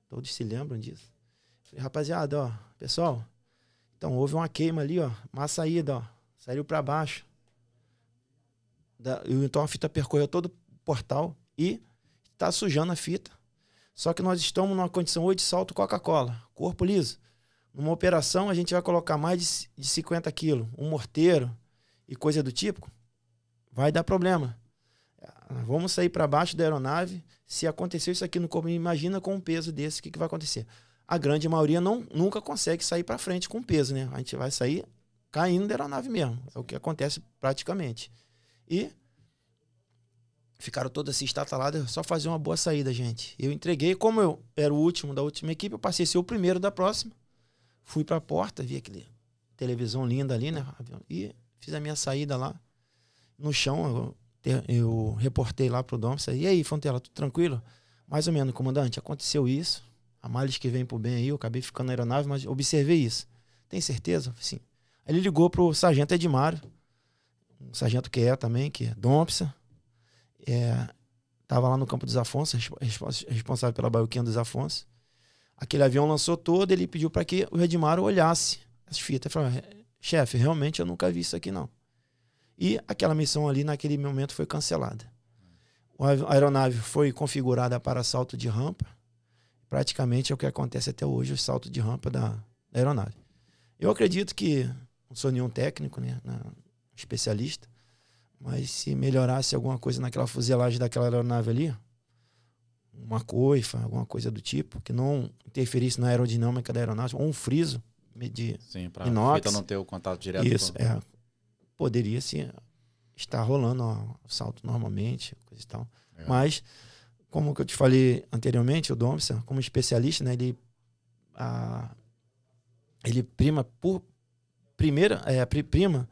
todos se lembram disso. Falei, rapaziada, ó, pessoal, então houve uma queima ali, ó, uma saída, ó, saiu para baixo. Da, então a fita percorreu todo o portal e está sujando a fita. Só que nós estamos numa condição hoje de salto Coca-Cola, corpo liso. Numa operação, a gente vai colocar mais de, de 50 quilos, um morteiro e coisa do tipo, vai dar problema. Ah, vamos sair para baixo da aeronave. Se aconteceu isso aqui no corpo, imagina com um peso desse, o que, que vai acontecer? A grande maioria não, nunca consegue sair para frente com peso, né? A gente vai sair caindo da aeronave mesmo. É o que acontece praticamente. E Ficaram todas se assim, estataladas, só fazer uma boa saída, gente. Eu entreguei, como eu era o último da última equipe, eu passei a ser o primeiro da próxima. Fui para a porta, vi aquele televisão linda ali, né? E fiz a minha saída lá. No chão, eu, eu reportei lá pro Dom. E aí, Fontela, tudo tranquilo? Mais ou menos, comandante, aconteceu isso. A males que vem pro bem aí, eu acabei ficando na aeronave, mas observei isso. Tem certeza? Sim. Aí ele ligou pro sargento Edmário, um sargento que é também, que é Dompsa. É, tava lá no campo dos Afonso, responsável pela baiuquinha dos Afonso. Aquele avião lançou todo, ele pediu para que o Redimar olhasse as fitas. Falou, é, chefe, realmente eu nunca vi isso aqui não. E aquela missão ali naquele momento foi cancelada. A aeronave foi configurada para salto de rampa. Praticamente é o que acontece até hoje, o salto de rampa da, da aeronave. Eu acredito que, não sou nenhum técnico, né, especialista, mas se melhorasse alguma coisa naquela fuselagem daquela aeronave ali, uma coifa, alguma coisa do tipo, que não interferisse na aerodinâmica da aeronave, ou um friso de Sim, pra inox. Então não ter o contato direto. Isso, com... é. Poderia sim estar rolando o salto normalmente, coisa e tal. É. Mas, como eu te falei anteriormente, o Domsa, como especialista, né, ele, a, ele prima por primeira, é, prima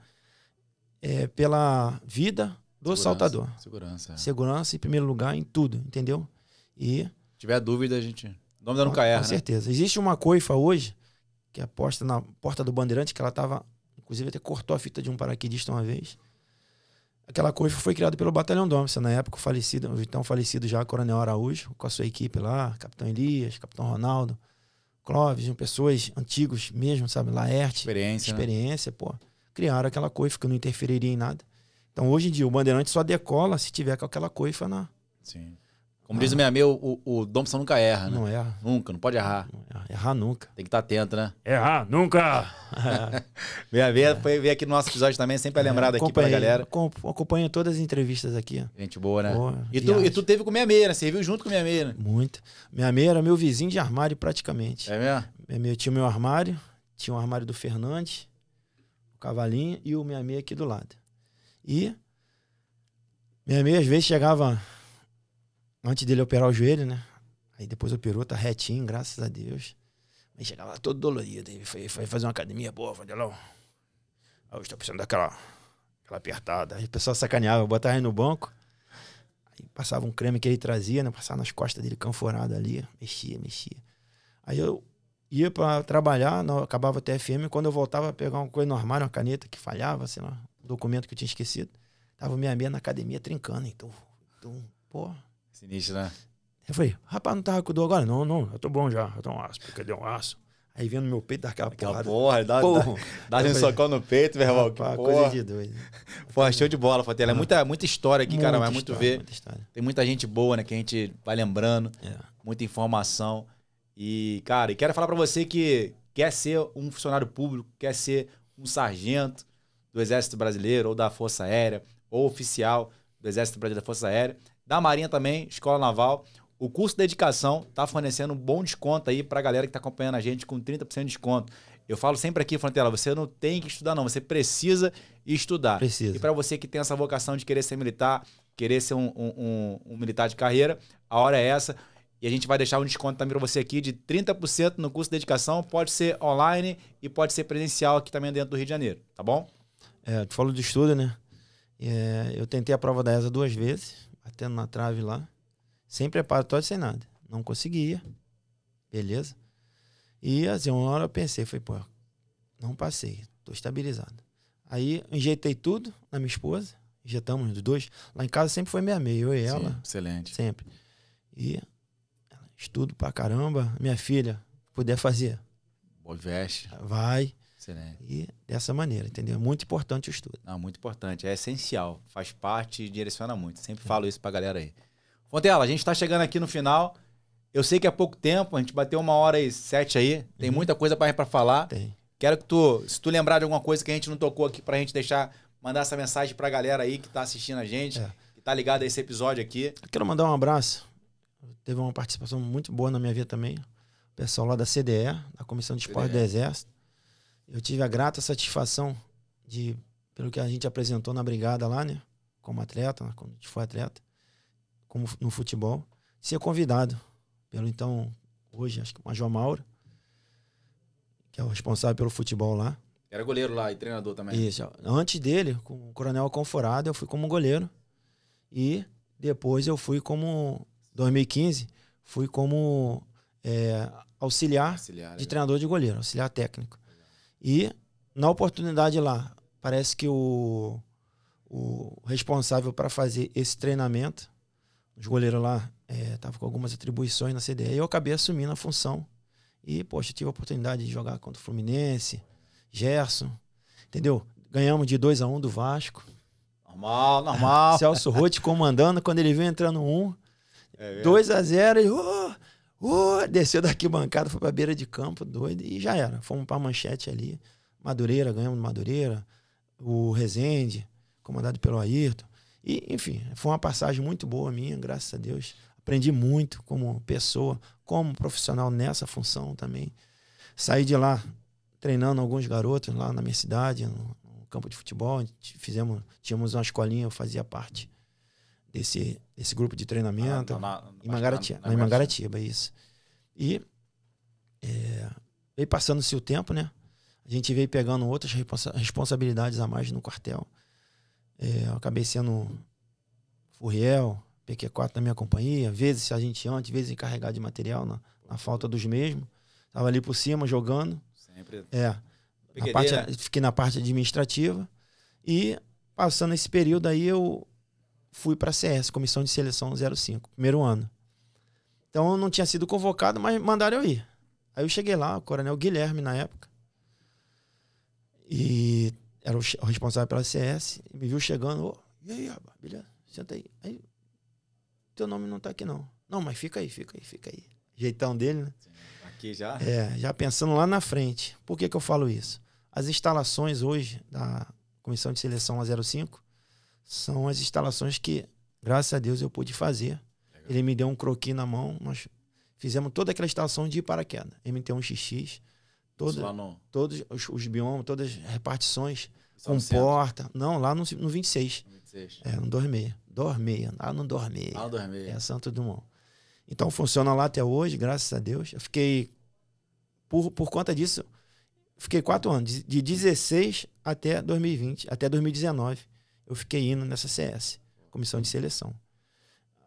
é, pela vida do segurança, saltador. Segurança. É. Segurança em primeiro lugar em tudo, entendeu? E. Se tiver dúvida, a gente. O nome da Nucaer, né? Com certeza. Existe uma coifa hoje, que é posta na porta do Bandeirante, que ela estava. Inclusive, até cortou a fita de um paraquedista uma vez. Aquela coifa foi criada pelo Batalhão Domça, na época, o falecido, o então falecido já, Coronel Araújo, com a sua equipe lá, Capitão Elias, Capitão Ronaldo, Clóvis, pessoas antigos mesmo, sabe? Laerte. Experiência. Né? Experiência, né? pô criaram aquela coifa que não interferiria em nada. Então, hoje em dia, o bandeirante só decola se tiver com aquela coifa na. Sim. Como diz o meu amigo, o, o Thompson nunca erra, né? Não erra. Nunca, não pode errar. Não erra. Errar nunca. Tem que estar tá atento, né? Errar nunca! meia vez é. foi ver aqui no nosso episódio também, sempre é, é lembrado aqui pra galera. Acompanho todas as entrevistas aqui. Gente boa, né? Boa, e, tu, e tu teve com o Meia você serviu junto com o Meia né? Muito. Meia Meia era meu vizinho de armário praticamente. É mesmo? É tinha o meu armário, tinha o armário do Fernandes, Cavalinho e o Miami aqui do lado. E Miami às vezes chegava antes dele operar o joelho, né? Aí depois operou, tá retinho, graças a Deus. Mas chegava todo dolorido. Ele foi, foi fazer uma academia boa, Vandelão. Ah, eu estou precisando daquela aquela apertada. Aí o pessoal sacaneava, botava ele no banco. Aí passava um creme que ele trazia, né? Passava nas costas dele, canforado ali. Mexia, mexia. Aí eu ia para trabalhar, não, acabava a TFM, quando eu voltava pegar uma coisa normal, uma caneta que falhava, sei lá, um documento que eu tinha esquecido, tava minha meia na academia trincando, então, então pô. Sinistro, né? Eu falei, rapaz, não tava com dor agora? Não, não, eu tô bom já, eu tô um aço, porque deu um aço. Aí vendo meu peito daquela aquela porrada. porra, dá, dá, dá um socão no peito, meu irmão. Rapaz, porra. coisa de doido. Pô, show de bola, Fatela. É muita, muita história aqui, muita cara, mas é muito história, ver. Muita Tem muita gente boa, né, que a gente vai lembrando. É. Muita informação. E, cara, e quero falar para você que quer ser um funcionário público, quer ser um sargento do Exército Brasileiro ou da Força Aérea, ou oficial do Exército Brasileiro da Força Aérea, da Marinha também, Escola Naval. O curso de dedicação está fornecendo um bom desconto aí para a galera que está acompanhando a gente com 30% de desconto. Eu falo sempre aqui, Frontela, você não tem que estudar, não. Você precisa estudar. Precisa. E para você que tem essa vocação de querer ser militar, querer ser um, um, um, um militar de carreira, a hora é essa. E a gente vai deixar um desconto também para você aqui de 30% no curso de dedicação. Pode ser online e pode ser presencial aqui também dentro do Rio de Janeiro, tá bom? É, tu falou de estudo, né? É, eu tentei a prova da ESA duas vezes, batendo na trave lá. Sem preparatório, sem nada. Não conseguia. Beleza? E assim, uma hora eu pensei, foi pô, não passei, tô estabilizado. Aí enjeitei tudo na minha esposa, injetamos os dois. Lá em casa sempre foi meia meia, eu e ela. Sim, excelente. Sempre. E Estudo pra caramba. Minha filha, puder fazer. Boa veste. Vai. Excelente. E dessa maneira, entendeu? muito importante o estudo. Não, muito importante. É essencial. Faz parte e direciona muito. Sempre é. falo isso pra galera aí. Fontela, a gente tá chegando aqui no final. Eu sei que é pouco tempo, a gente bateu uma hora e sete aí. Tem uhum. muita coisa para falar. Tem. Quero que tu, se tu lembrar de alguma coisa que a gente não tocou aqui pra gente deixar, mandar essa mensagem pra galera aí que tá assistindo a gente, é. que tá ligado a esse episódio aqui. Eu quero mandar um abraço teve uma participação muito boa na minha vida também. O pessoal lá da CDE, da Comissão de Esporte do Exército. Eu tive a grata satisfação de, pelo que a gente apresentou na brigada lá, né? Como atleta, quando a gente foi atleta, como no futebol, ser convidado pelo então, hoje, acho que o Major Mauro, que é o responsável pelo futebol lá. Era goleiro lá e treinador também. Isso. Antes dele, com o Coronel Conforado, eu fui como goleiro. E depois eu fui como 2015, fui como é, auxiliar, auxiliar, de é. treinador de goleiro, auxiliar técnico. E na oportunidade lá, parece que o, o responsável para fazer esse treinamento, os goleiros lá estavam é, com algumas atribuições na CDE, e eu acabei assumindo a função. E, poxa, tive a oportunidade de jogar contra o Fluminense, Gerson, entendeu? Ganhamos de 2 a 1 um do Vasco. Normal, normal. Celso Rotti comandando, quando ele veio entrando um, 2 é a 0 e desceu daqui bancada, foi pra beira de campo, doido, e já era. Fomos pra manchete ali. Madureira, ganhamos Madureira. O Rezende, comandado pelo Ayrton. E, enfim, foi uma passagem muito boa minha, graças a Deus. Aprendi muito como pessoa, como profissional nessa função também. Saí de lá treinando alguns garotos lá na minha cidade, no, campo de futebol. Fizemos, tínhamos uma escolinha, eu fazia parte desse, desse grupo de treinamento. Ah, então na, na, em Mangaratiba, na, na, Mangaratiba, isso. E é, veio passando-se o tempo, né? A gente veio pegando outras responsa responsabilidades a mais no quartel. É, eu acabei sendo Furriel, PQ4 na minha companhia, vezes a gente antes, vezes encarregado de material na, na falta dos mesmos. Tava ali por cima jogando. Sempre. É. Na parte, é- fiquei na parte administrativa. E passando esse período aí, eu fui para a CS, Comissão de Seleção 05, primeiro ano. Então eu não tinha sido convocado, mas mandaram eu ir. Aí eu cheguei lá, o coronel Guilherme na época. E era o responsável pela CS, me viu chegando, oh, e aí, rapaz, beleza? Senta aí. aí. Teu nome não tá aqui não. Não, mas fica aí, fica aí, fica aí. Jeitão dele, né? Aqui já? É, já pensando lá na frente. Por que que eu falo isso? As instalações hoje da Comissão de Seleção 05 são as instalações que, graças a Deus, eu pude fazer. Legal. Ele me deu um croquis na mão, nós fizemos toda aquela instalação de paraquedas, MT1XX, toda, no... todos os, os biomas, todas as repartições, com porta. Não, lá no, no 26. 26. É, no Dormeia. Dormeia, lá no Dormeia. Lá no Dormeia. É Santo Dumont. Então funciona lá até hoje, graças a Deus. Eu fiquei, por, por conta disso, fiquei quatro anos, de 16 até 2020, até 2019 eu fiquei indo nessa CS, comissão de seleção.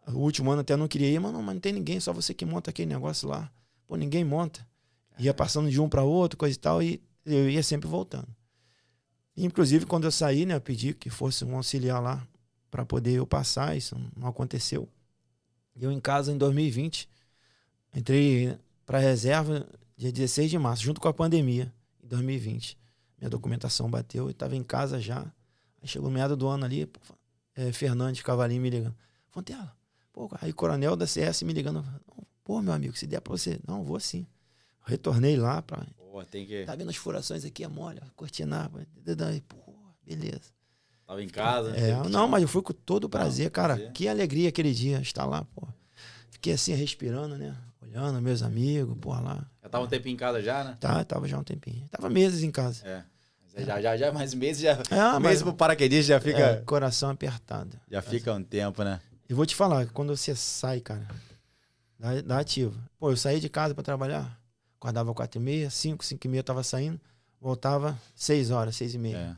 O último ano até eu não queria ir, mas não, mas não tem ninguém, só você que monta aquele negócio lá. Pô, ninguém monta. Ia passando de um para outro, coisa e tal, e eu ia sempre voltando. Inclusive, quando eu saí, né, eu pedi que fosse um auxiliar lá para poder eu passar, isso não aconteceu. Eu em casa em 2020, entrei para reserva dia 16 de março, junto com a pandemia, em 2020. Minha documentação bateu, eu estava em casa já. Aí chegou meado do ano ali, pô, é, Fernandes Cavalinho me ligando. Fontela, pô, aí coronel da CS me ligando. Pô, meu amigo, se der pra você. Não, vou sim. Retornei lá pra. Pô, tem que. Tá vendo as furações aqui, é mole, cortinar. Pô, beleza. Tava em casa, é, né? É, não, mas eu fui com todo prazer, cara. Prazer. Que alegria aquele dia estar lá, pô. Fiquei assim, respirando, né? Olhando, meus amigos, pô, lá. Já tava um tempinho em casa já, né? Tá, tava já um tempinho. Tava meses em casa. É. Já, já, já, mais meses já. É, ah, mesmo o paraquedista já fica. É, coração apertado. Já fica um tempo, né? Eu vou te falar, quando você sai, cara, da, da ativa. Pô, eu saí de casa para trabalhar, acordava quatro e meia, cinco cinco e meia eu tava saindo, voltava seis horas, seis e meia. É.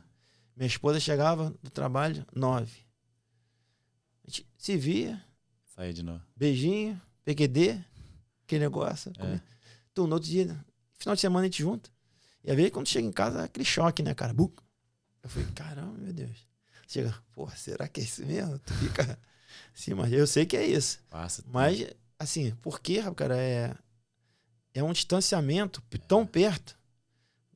Minha esposa chegava do trabalho nove A gente se via. Saía de novo. Beijinho, PQD, que negócio. É. Tu, então, no outro dia, final de semana a gente junta. E aí quando chega em casa, é aquele choque, né, cara? Buc. Eu falei, caramba, meu Deus. Chega, porra, será que é isso mesmo? Tu fica. Sim, mas eu sei que é isso. Passa. Mas, assim, por quê, cara? É, é um distanciamento tão é. perto,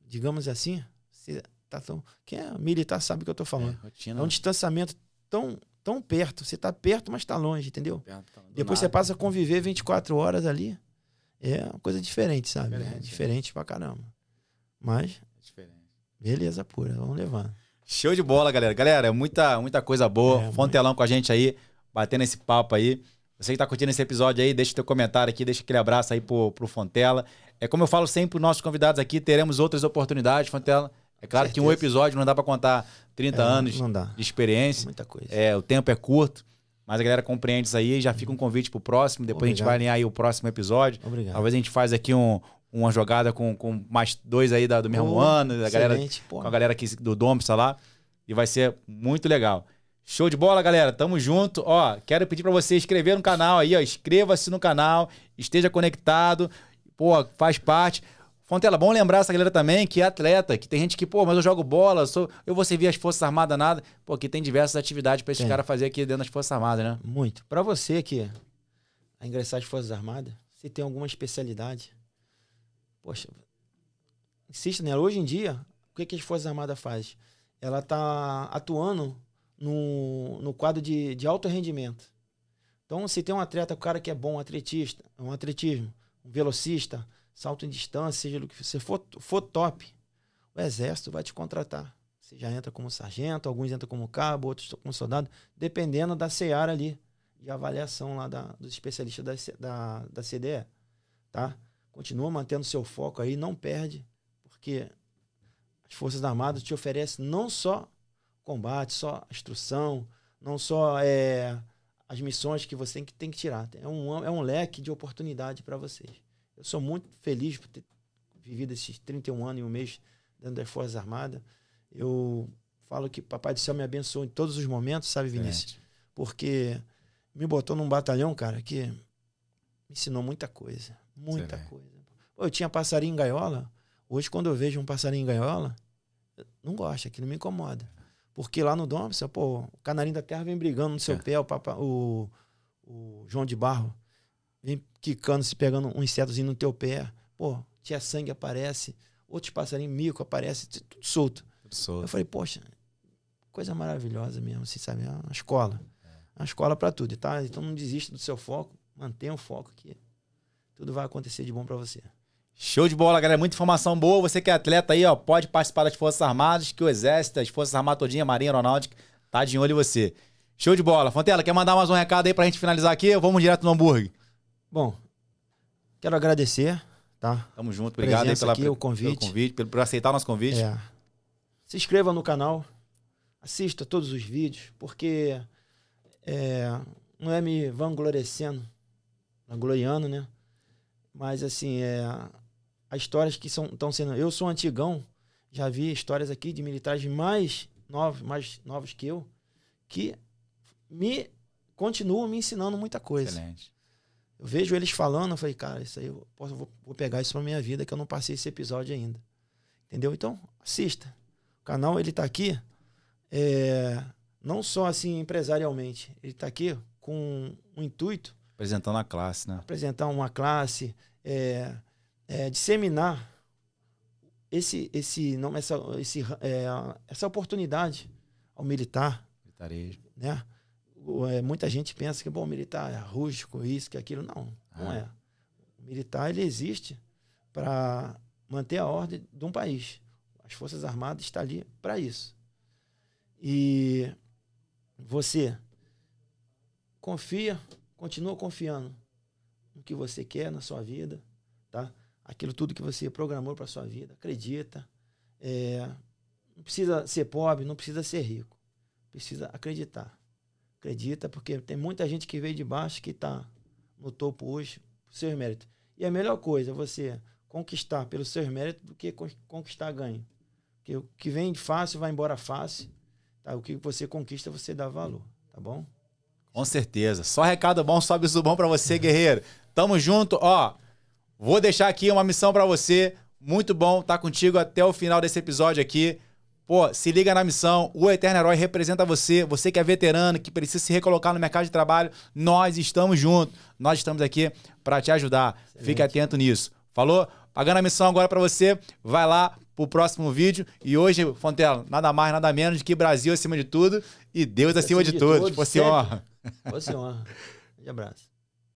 digamos assim. Você tá tão, quem é militar sabe o que eu tô falando. É, é um né? distanciamento tão, tão perto. Você tá perto, mas tá longe, entendeu? Tá perto, tá Depois nada, você passa a conviver 24 horas ali. É uma coisa diferente, sabe? Diferente, é né? diferente pra caramba. Mas. É diferente. Beleza pura, vamos levar. Show de bola, galera. Galera, muita, muita coisa boa. É, Fontelão com a gente aí, batendo esse papo aí. Você que tá curtindo esse episódio aí, deixa teu comentário aqui, deixa aquele abraço aí pro, pro Fontela. É como eu falo sempre os nossos convidados aqui, teremos outras oportunidades, Fontela. É claro que um episódio não dá para contar 30 é, anos de experiência. É muita coisa. É, o tempo é curto, mas a galera compreende isso aí. Já fica um uhum. convite pro próximo. Depois Obrigado. a gente vai alinhar aí o próximo episódio. Obrigado. Talvez a gente faz aqui um, uma jogada com, com mais dois aí da, do mesmo oh, ano, da galera, com a galera aqui do Domps tá lá. E vai ser muito legal. Show de bola, galera. Tamo junto. Ó, quero pedir para você inscrever no canal aí, ó. Inscreva-se no canal, esteja conectado. Pô, faz parte. Fontela, bom lembrar essa galera também que é atleta, que tem gente que, pô, mas eu jogo bola, sou, eu vou servir as Forças Armadas, nada. Pô, que tem diversas atividades para esses caras fazer aqui dentro das Forças Armadas, né? Muito. Para você que a é ingressar as Forças Armadas, você tem alguma especialidade, Poxa, insisto, né? Hoje em dia, o que, que as Forças Armadas fazem? Ela está atuando no, no quadro de, de alto rendimento. Então, se tem um atleta, o cara que é bom, um atletista, um atletismo, um velocista, salto em distância, seja o que você for, for top, o Exército vai te contratar. Você já entra como sargento, alguns entram como cabo, outros como soldado, dependendo da seara ali, de avaliação lá da, dos especialistas da, da, da CDE. Tá? continua mantendo seu foco aí, não perde, porque as Forças Armadas te oferecem não só combate, só instrução, não só é, as missões que você tem que, tem que tirar. É um, é um leque de oportunidade para vocês. Eu sou muito feliz por ter vivido esses 31 anos e um mês dentro das Forças Armadas. Eu falo que Papai do Céu me abençoou em todos os momentos, sabe, Vinícius? Porque me botou num batalhão, cara, que me ensinou muita coisa. Muita Sim, coisa. Pô, eu tinha passarinho em gaiola. Hoje, quando eu vejo um passarinho em gaiola, não gosto, aquilo me incomoda. Porque lá no Dom, você, pô, o canarinho da terra vem brigando no seu é. pé, o, papa, o, o, João de Barro vem quicando, se pegando um insetozinho no teu pé. Pô, tinha sangue aparece, outros passarinhos mico aparece, tudo solto. Eu falei, poxa, coisa maravilhosa mesmo, assim, sabe? É uma escola. É, é uma escola para tudo, tá? Então não desista do seu foco, mantenha o foco aqui tudo vai acontecer de bom para você. Show de bola, galera. Muita informação boa. Você que é atleta aí, ó, pode participar das Forças Armadas, que o Exército, as Forças Armadas todinha, Marinha Aeronáutica, tá de olho em você. Show de bola. Fontela, quer mandar mais um recado aí pra gente finalizar aqui? Vamos direto no hambúrguer. Bom, quero agradecer, tá? Tamo junto, obrigado aí pela, aqui, o convite. pelo convite, pelo, por aceitar o nosso convite. É. Se inscreva no canal, assista todos os vídeos, porque é, não é me vangloriando, vangloriando, né? Mas assim, é, as histórias que estão sendo. Eu sou antigão, já vi histórias aqui de militares mais novos, mais novos que eu, que me continuam me ensinando muita coisa. Excelente. Eu vejo eles falando, eu falei, cara, isso aí eu, posso, eu vou, vou, pegar isso pra minha vida, que eu não passei esse episódio ainda. Entendeu? Então, assista. O canal, ele tá aqui, é, não só assim, empresarialmente, ele tá aqui com um intuito Apresentando a classe, né? Apresentar uma classe, é, é, disseminar esse, esse, não, essa, esse, é, essa oportunidade ao militar. Militarismo. Né? É, muita gente pensa que bom, o militar é rústico, isso, que aquilo. Não, ah. não é. é. O militar ele existe para manter a ordem de um país. As Forças Armadas estão ali para isso. E você confia Continua confiando no que você quer na sua vida, tá? Aquilo tudo que você programou para sua vida. Acredita. É, não precisa ser pobre, não precisa ser rico. Precisa acreditar. Acredita, porque tem muita gente que veio de baixo que está no topo hoje por seus méritos. E a melhor coisa é você conquistar pelos seus méritos do que conquistar ganho. Porque o que vem fácil vai embora fácil. Tá? O que você conquista, você dá valor. Tá bom? Com certeza. Só recado bom, sobe bom para você, guerreiro. Tamo junto, ó. Vou deixar aqui uma missão para você. Muito bom estar tá contigo até o final desse episódio aqui. Pô, se liga na missão. O Eterno Herói representa você. Você que é veterano, que precisa se recolocar no mercado de trabalho. Nós estamos juntos. Nós estamos aqui para te ajudar. Excelente. Fique atento nisso. Falou? Pagando a missão agora para você. Vai lá, o próximo vídeo. E hoje, Fontela, nada mais, nada menos que Brasil acima de tudo e Deus acima, acima de, de todos. Fosse honra. Fosse honra. Um abraço.